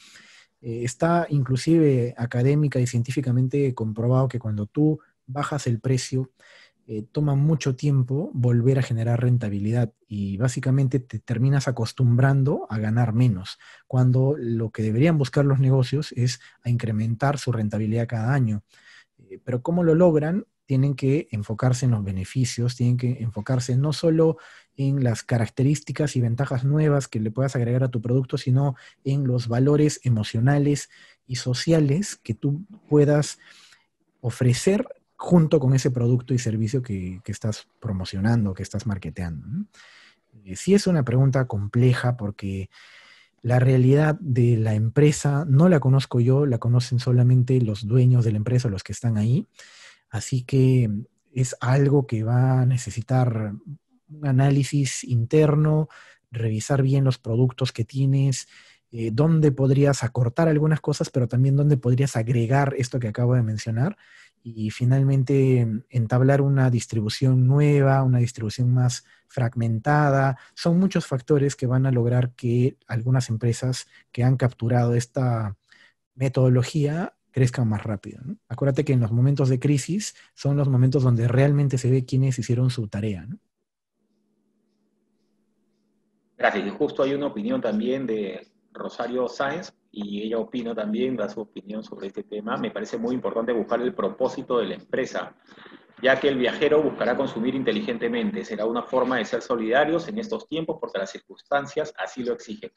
Eh, está inclusive académica y científicamente comprobado que cuando tú bajas el precio, eh, toma mucho tiempo volver a generar rentabilidad y básicamente te terminas acostumbrando a ganar menos, cuando lo que deberían buscar los negocios es a incrementar su rentabilidad cada año. Eh, pero ¿cómo lo logran? Tienen que enfocarse en los beneficios, tienen que enfocarse no solo en las características y ventajas nuevas que le puedas agregar a tu producto, sino en los valores emocionales y sociales que tú puedas ofrecer junto con ese producto y servicio que, estás promocionando, que estás marketeando. Eh, sí es una pregunta compleja porque la realidad de la empresa no la conozco yo, la conocen solamente los dueños de la empresa, los que están ahí. Así que es algo que va a necesitar un análisis interno, revisar bien los productos que tienes, eh, dónde podrías acortar algunas cosas, pero también dónde podrías agregar esto que acabo de mencionar y finalmente entablar una distribución nueva, una distribución más fragmentada. Son muchos factores que van a lograr que algunas empresas que han capturado esta metodología crezcan más rápido. Acuérdate que en los momentos de crisis son los momentos donde realmente se ve quiénes hicieron su tarea. ¿no? Gracias. Y justo hay una opinión también de Rosario Sáenz y ella opina también, da su opinión sobre este tema. Me parece muy importante buscar el propósito de la empresa, ya que el viajero buscará consumir inteligentemente. Será una forma de ser solidarios en estos tiempos porque las circunstancias así lo exigen.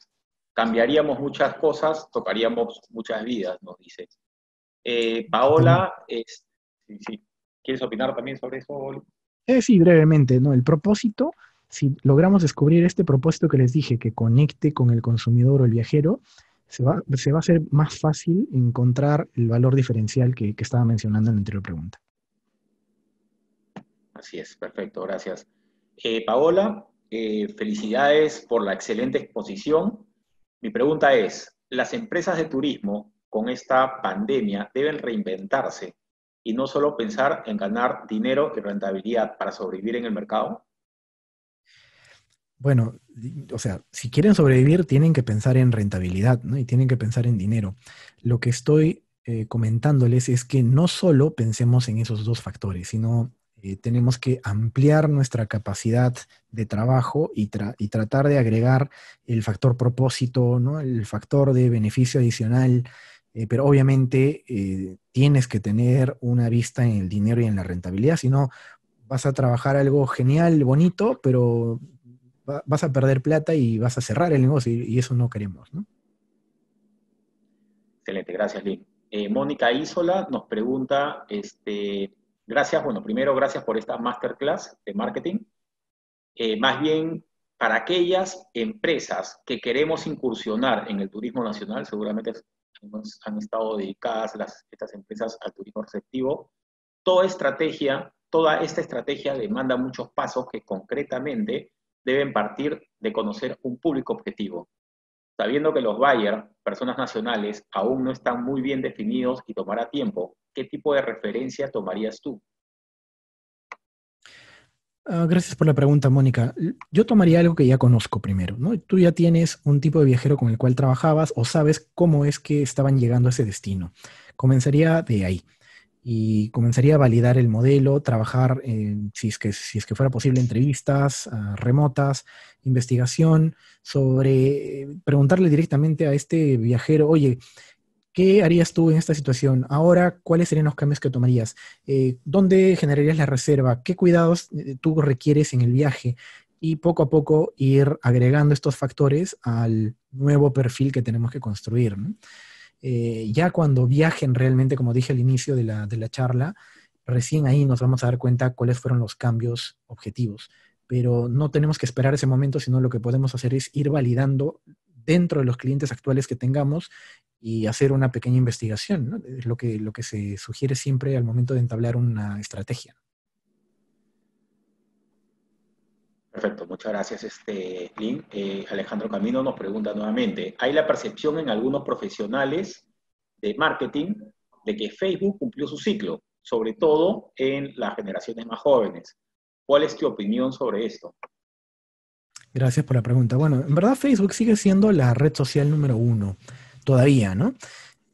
Cambiaríamos muchas cosas, tocaríamos muchas vidas, nos dice. Eh, Paola, ¿quieres opinar también sobre eso? Eh, sí, brevemente, ¿no? El propósito si logramos descubrir este propósito que les dije, que conecte con el consumidor o el viajero, se va, se va a hacer más fácil encontrar el valor diferencial que, estaba mencionando en la anterior pregunta. Así es, perfecto, gracias. Eh, Paola, eh, felicidades por la excelente exposición. Mi pregunta es, ¿las empresas de turismo con esta pandemia deben reinventarse y no solo pensar en ganar dinero y rentabilidad para sobrevivir en el mercado? bueno, o sea, si quieren sobrevivir, tienen que pensar en rentabilidad, ¿no? Y tienen que pensar en dinero. Lo que estoy eh, comentándoles es que no solo pensemos en esos dos factores, sino eh, tenemos que ampliar nuestra capacidad de trabajo y, tratar de agregar el factor propósito, ¿no? El factor de beneficio adicional. Eh, pero obviamente tienes que tener una vista en el dinero y en la rentabilidad, si no vas a trabajar algo genial, bonito, pero vas a perder plata y vas a cerrar el negocio y, eso no queremos, ¿no? Excelente, gracias, Lin. Eh, Mónica Isola nos pregunta, este, gracias, bueno, primero gracias por esta masterclass de marketing. Eh, más bien, para aquellas empresas que queremos incursionar en el turismo nacional, seguramente han estado dedicadas las, estas empresas al turismo receptivo, toda estrategia, toda esta estrategia demanda muchos pasos que concretamente deben partir de conocer un público objetivo, sabiendo que los Bayer, personas nacionales, aún no están muy bien definidos y tomará tiempo. ¿Qué tipo de referencia tomarías tú? Ah, gracias por la pregunta, Mónica. Yo tomaría algo que ya conozco primero, ¿no? Tú ya tienes un tipo de viajero con el cual trabajabas o sabes cómo es que estaban llegando a ese destino. Comenzaría de ahí y comenzaría a validar el modelo, trabajar, si, es que, fuera posible, entrevistas ah, remotas, investigación, sobre preguntarle directamente a este viajero, oye, ¿qué harías tú en esta situación? Ahora, ¿cuáles serían los cambios que tomarías? Eh, ¿Dónde generarías la reserva? ¿Qué cuidados eh, tú requieres en el viaje? Y poco a poco ir agregando estos factores al nuevo perfil que tenemos que construir. Eh, ya cuando viajen realmente, como dije al inicio de la, charla, recién ahí nos vamos a dar cuenta cuáles fueron los cambios objetivos. Pero no tenemos que esperar ese momento, sino lo que podemos hacer es ir validando dentro de los clientes actuales que tengamos y hacer una pequeña investigación. Es lo lo que se sugiere siempre al momento de entablar una estrategia. Perfecto, muchas gracias, este, Lin. Eh, Alejandro Camino nos pregunta nuevamente, ¿hay la percepción en algunos profesionales de marketing de que Facebook cumplió su ciclo, sobre todo en las generaciones más jóvenes? ¿Cuál es tu opinión sobre esto? Gracias por la pregunta. Bueno, en verdad Facebook sigue siendo la red social número uno, todavía, ¿no?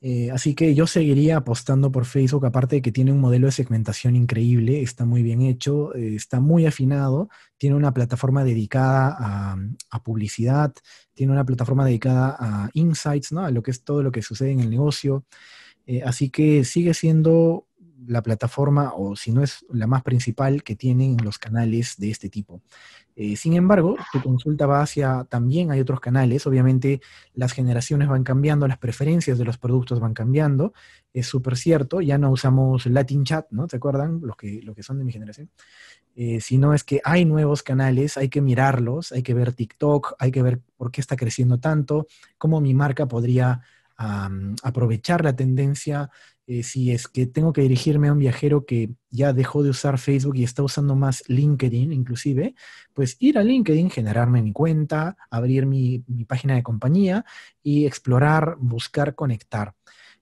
Eh, así que yo seguiría apostando por Facebook, aparte de que tiene un modelo de segmentación increíble, está muy bien hecho, eh, está muy afinado, tiene una plataforma dedicada a, publicidad, tiene una plataforma dedicada a insights, ¿no? a lo que es todo lo que sucede en el negocio. Eh, así que sigue siendo la plataforma, o si no es la más principal que tienen los canales de este tipo. Eh, sin embargo, tu consulta va hacia, también hay otros canales, obviamente las generaciones van cambiando, las preferencias de los productos van cambiando, es súper cierto, ya no usamos Latin Chat, ¿no? te acuerdan? Los que, que son de mi generación. Eh, si sino es que hay nuevos canales, hay que mirarlos, hay que ver TikTok, hay que ver por qué está creciendo tanto, cómo mi marca podría aprovechar la tendencia eh, si es que tengo que dirigirme a un viajero que ya dejó de usar Facebook y está usando más LinkedIn inclusive, pues ir a LinkedIn, generarme mi cuenta, abrir mi, página de compañía y explorar, buscar, conectar.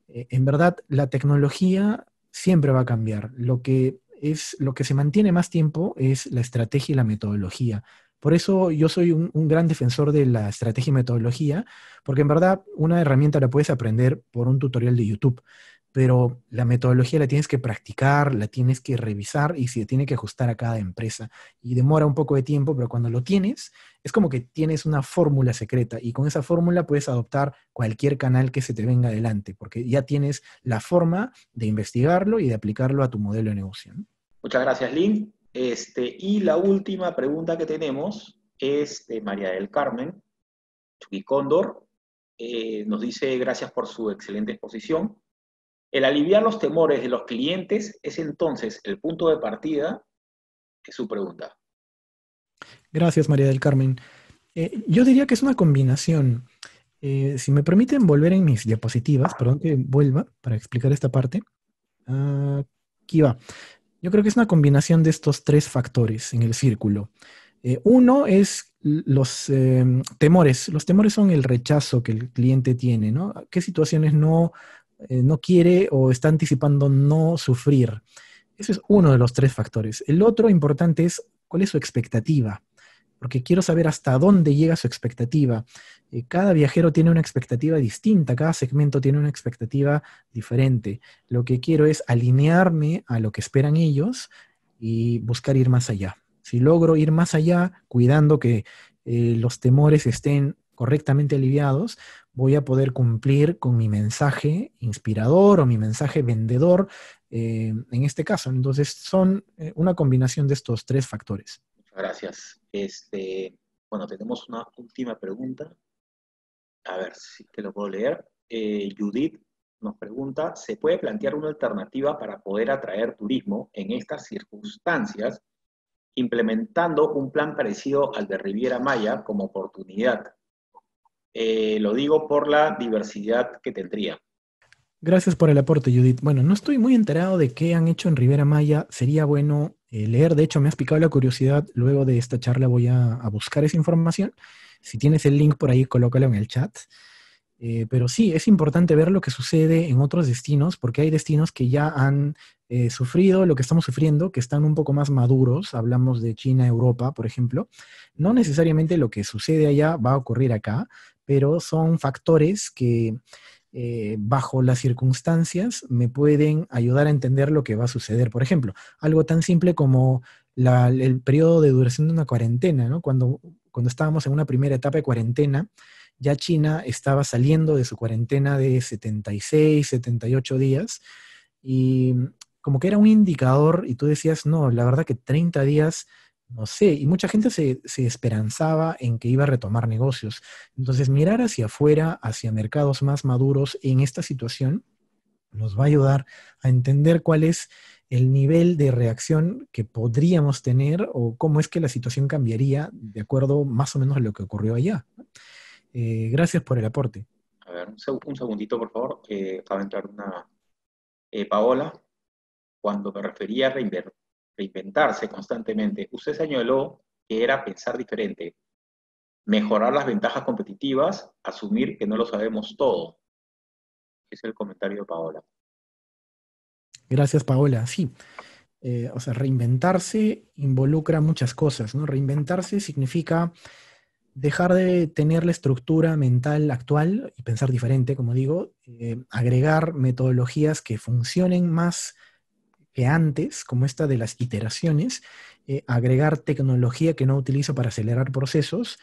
Eh, en verdad, la tecnología siempre va a cambiar. Lo que, es, lo que se mantiene más tiempo es la estrategia y la metodología. Por eso yo soy un, gran defensor de la estrategia y metodología, porque en verdad una herramienta la puedes aprender por un tutorial de YouTube pero la metodología la tienes que practicar, la tienes que revisar y se tiene que ajustar a cada empresa. Y demora un poco de tiempo, pero cuando lo tienes, es como que tienes una fórmula secreta y con esa fórmula puedes adoptar cualquier canal que se te venga adelante, porque ya tienes la forma de investigarlo y de aplicarlo a tu modelo de negocio. Muchas gracias, Lynn. Este, y la última pregunta que tenemos es de María del Carmen Chuquicóndor. Eh, nos dice gracias por su excelente exposición el aliviar los temores de los clientes es entonces el punto de partida, de su pregunta. Gracias, María del Carmen. Eh, yo diría que es una combinación. Eh, si me permiten volver en mis diapositivas, perdón que vuelva para explicar esta parte. aquí va. Yo creo que es una combinación de estos tres factores en el círculo. Eh, uno es los temores. Los temores son el rechazo que el cliente tiene, ¿no? ¿Qué situaciones no eh, no quiere o está anticipando no sufrir. Ese es uno de los tres factores. El otro importante es cuál es su expectativa, porque quiero saber hasta dónde llega su expectativa. Eh, cada viajero tiene una expectativa distinta, cada segmento tiene una expectativa diferente. Lo que quiero es alinearme a lo que esperan ellos y buscar ir más allá. Si logro ir más allá, cuidando que eh, los temores estén correctamente aliviados, voy a poder cumplir con mi mensaje inspirador o mi mensaje vendedor eh, en este caso. Entonces, son eh, una combinación de estos tres factores. Gracias. Este, bueno, tenemos una última pregunta. A ver si te lo puedo leer. Eh, Judith nos pregunta, ¿se puede plantear una alternativa para poder atraer turismo en estas circunstancias implementando un plan parecido al de Riviera Maya como oportunidad eh, lo digo por la diversidad que tendría. Gracias por el aporte, Judith. Bueno, no estoy muy enterado de qué han hecho en Rivera Maya. Sería bueno eh, leer. De hecho, me has picado la curiosidad. Luego de esta charla voy a, buscar esa información. Si tienes el link por ahí, colócalo en el chat. Eh, pero sí, es importante ver lo que sucede en otros destinos, porque hay destinos que ya han sufrido lo que estamos sufriendo, que están un poco más maduros. Hablamos de China, Europa, por ejemplo. No necesariamente lo que sucede allá va a ocurrir acá, pero son factores que eh, bajo las circunstancias me pueden ayudar a entender lo que va a suceder. Por ejemplo, algo tan simple como el periodo de duración de una cuarentena, ¿no? Cuando, cuando estábamos en una primera etapa de cuarentena, ya China estaba saliendo de su cuarentena de 76, 78 días y como que era un indicador y tú decías, no, la verdad que 30 días no sé, y mucha gente se, esperanzaba en que iba a retomar negocios. Entonces, mirar hacia afuera, hacia mercados más maduros en esta situación, nos va a ayudar a entender cuál es el nivel de reacción que podríamos tener o cómo es que la situación cambiaría de acuerdo más o menos a lo que ocurrió allá. Eh, gracias por el aporte. A ver, un, segundito, por favor, para entrar una... Eh, Paola, cuando me refería a reinvertir, reinventarse constantemente. Usted señaló que era pensar diferente, mejorar las ventajas competitivas, asumir que no lo sabemos todo. Es el comentario de Paola. Gracias, Paola. Sí. Eh, o sea, reinventarse involucra muchas cosas, ¿no? Reinventarse significa dejar de tener la estructura mental actual y pensar diferente, como digo, eh, agregar metodologías que funcionen más que antes, como esta de las iteraciones, eh, agregar tecnología que no utilizo para acelerar procesos,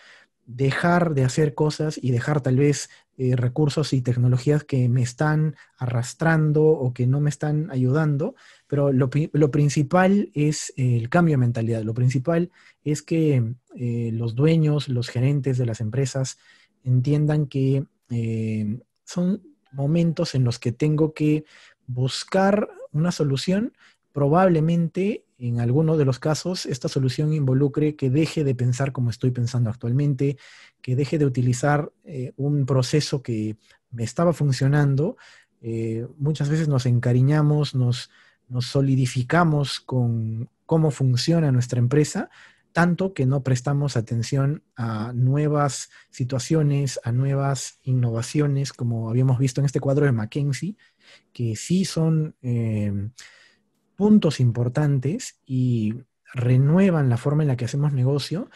dejar de hacer cosas y dejar tal vez eh, recursos y tecnologías que me están arrastrando o que no me están ayudando, pero lo, principal es el cambio de mentalidad, lo principal es que eh, los dueños, los gerentes de las empresas entiendan que son momentos en los que tengo que buscar una solución, probablemente en alguno de los casos esta solución involucre que deje de pensar como estoy pensando actualmente, que deje de utilizar eh, un proceso que me estaba funcionando. Eh, muchas veces nos encariñamos, nos solidificamos con cómo funciona nuestra empresa tanto que no prestamos atención a nuevas situaciones, a nuevas innovaciones, como habíamos visto en este cuadro de Mackenzie, que sí son eh, puntos importantes y renuevan la forma en la que hacemos negocio.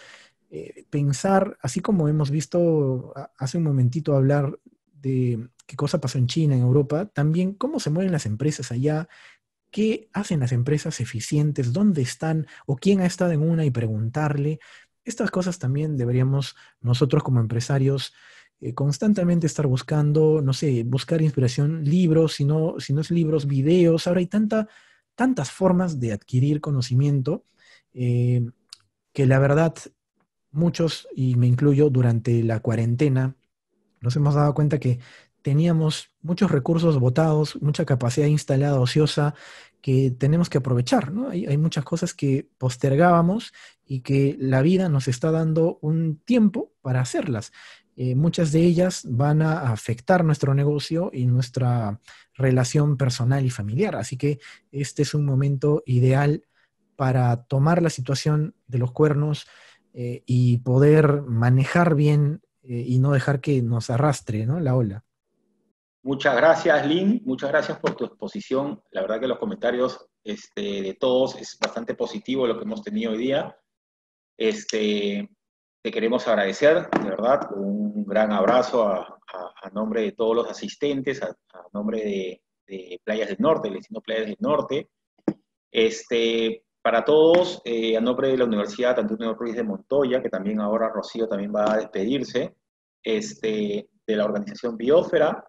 Eh, pensar, así como hemos visto hace un momentito hablar de qué cosa pasó en China, en Europa, también cómo se mueven las empresas allá, qué hacen las empresas eficientes, dónde están o quién ha estado en una y preguntarle. Estas cosas también deberíamos nosotros como empresarios eh, constantemente estar buscando, no sé, buscar inspiración, libros, si no, si no es libros, videos. Ahora hay tantas formas de adquirir conocimiento eh, que la verdad muchos, y me incluyo, durante la cuarentena, nos hemos dado cuenta que teníamos muchos recursos botados, mucha capacidad instalada ociosa que tenemos que aprovechar, ¿no? Hay, muchas cosas que postergábamos y que la vida nos está dando un tiempo para hacerlas. Eh, muchas de ellas van a afectar nuestro negocio y nuestra relación personal y familiar. Así que este es un momento ideal para tomar la situación de los cuernos eh, y poder manejar bien eh, y no dejar que nos arrastre la ola. Muchas gracias, Lynn. Muchas gracias por tu exposición. La verdad que los comentarios este, de todos es bastante positivo lo que hemos tenido hoy día. Este, te queremos agradecer, de verdad, un gran abrazo a, nombre de todos los asistentes, a, nombre de, Playas del Norte, del destino Playas del Norte. Este, para todos, eh, a nombre de la Universidad Antonio Ruiz de Montoya, que también ahora Rocío también va a despedirse, este, de la organización Biósfera,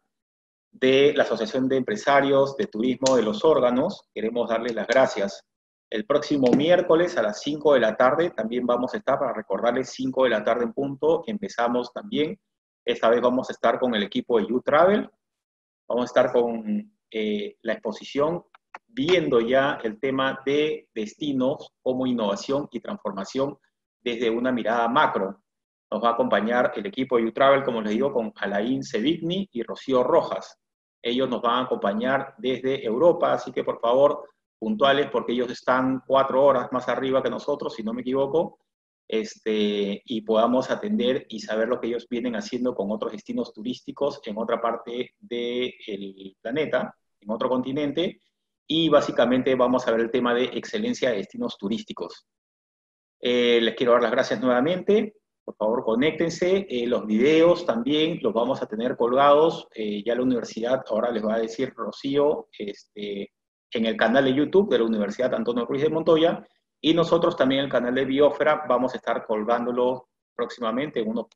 de la Asociación de Empresarios de Turismo de los Órganos. Queremos darles las gracias. El próximo miércoles a las 5 de la tarde también vamos a estar, para recordarles, 5 de la tarde en punto, empezamos también. Esta vez vamos a estar con el equipo de U-Travel. Vamos a estar con eh, la exposición viendo ya el tema de destinos como innovación y transformación desde una mirada macro. Nos va a acompañar el equipo de U-Travel, como les digo, con Alain Sevigny y Rocío Rojas. Ellos nos van a acompañar desde Europa, así que por favor, puntuales, porque ellos están cuatro horas más arriba que nosotros, si no me equivoco, este, y podamos atender y saber lo que ellos vienen haciendo con otros destinos turísticos en otra parte del planeta, en otro continente, y básicamente vamos a ver el tema de excelencia de destinos turísticos. Eh, les quiero dar las gracias nuevamente por favor, conéctense. Eh, los videos también los vamos a tener colgados. Eh, ya la universidad ahora les va a decir Rocío este, en el canal de YouTube de la Universidad Antonio Ruiz de Montoya. Y nosotros también en el canal de Biofra vamos a estar colgándolo próximamente, en unos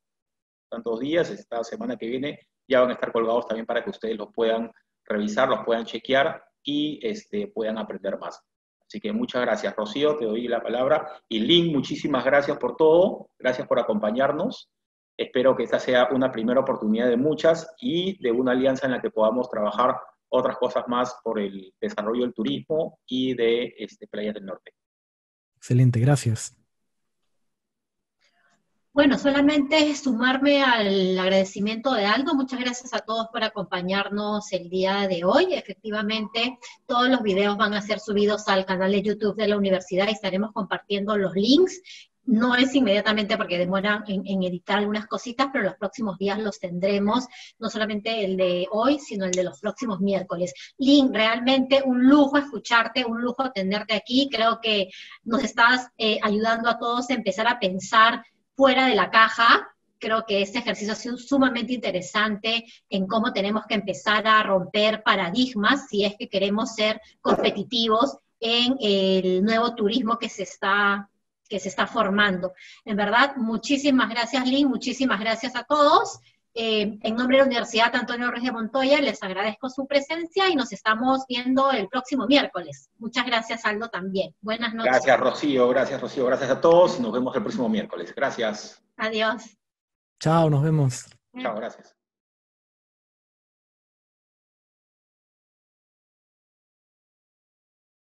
tantos días, esta semana que viene, ya van a estar colgados también para que ustedes los puedan revisar, los puedan chequear y este, puedan aprender más. Así que muchas gracias, Rocío, te doy la palabra. Y Link, muchísimas gracias por todo, gracias por acompañarnos. Espero que esta sea una primera oportunidad de muchas y de una alianza en la que podamos trabajar otras cosas más por el desarrollo del turismo y de este, Playas del Norte. Excelente, gracias. Bueno, solamente es sumarme al agradecimiento de Aldo. Muchas gracias a todos por acompañarnos el día de hoy. Efectivamente, todos los videos van a ser subidos al canal de YouTube de la universidad y estaremos compartiendo los links. No es inmediatamente porque demoran en, editar algunas cositas, pero los próximos días los tendremos, no solamente el de hoy, sino el de los próximos miércoles. Link, realmente un lujo escucharte, un lujo tenerte aquí. Creo que nos estás eh, ayudando a todos a empezar a pensar fuera de la caja. Creo que este ejercicio ha sido sumamente interesante en cómo tenemos que empezar a romper paradigmas si es que queremos ser competitivos en el nuevo turismo que se está que se está formando. En verdad, muchísimas gracias, Lynn, muchísimas gracias a todos. Eh, en nombre de la Universidad Antonio Reyes Montoya, les agradezco su presencia y nos estamos viendo el próximo miércoles. Muchas gracias, Aldo, también. Buenas noches. Gracias, Rocío. Gracias, Rocío. Gracias a todos. y Nos vemos el próximo miércoles. Gracias. Adiós. Chao, nos vemos. Chao, gracias.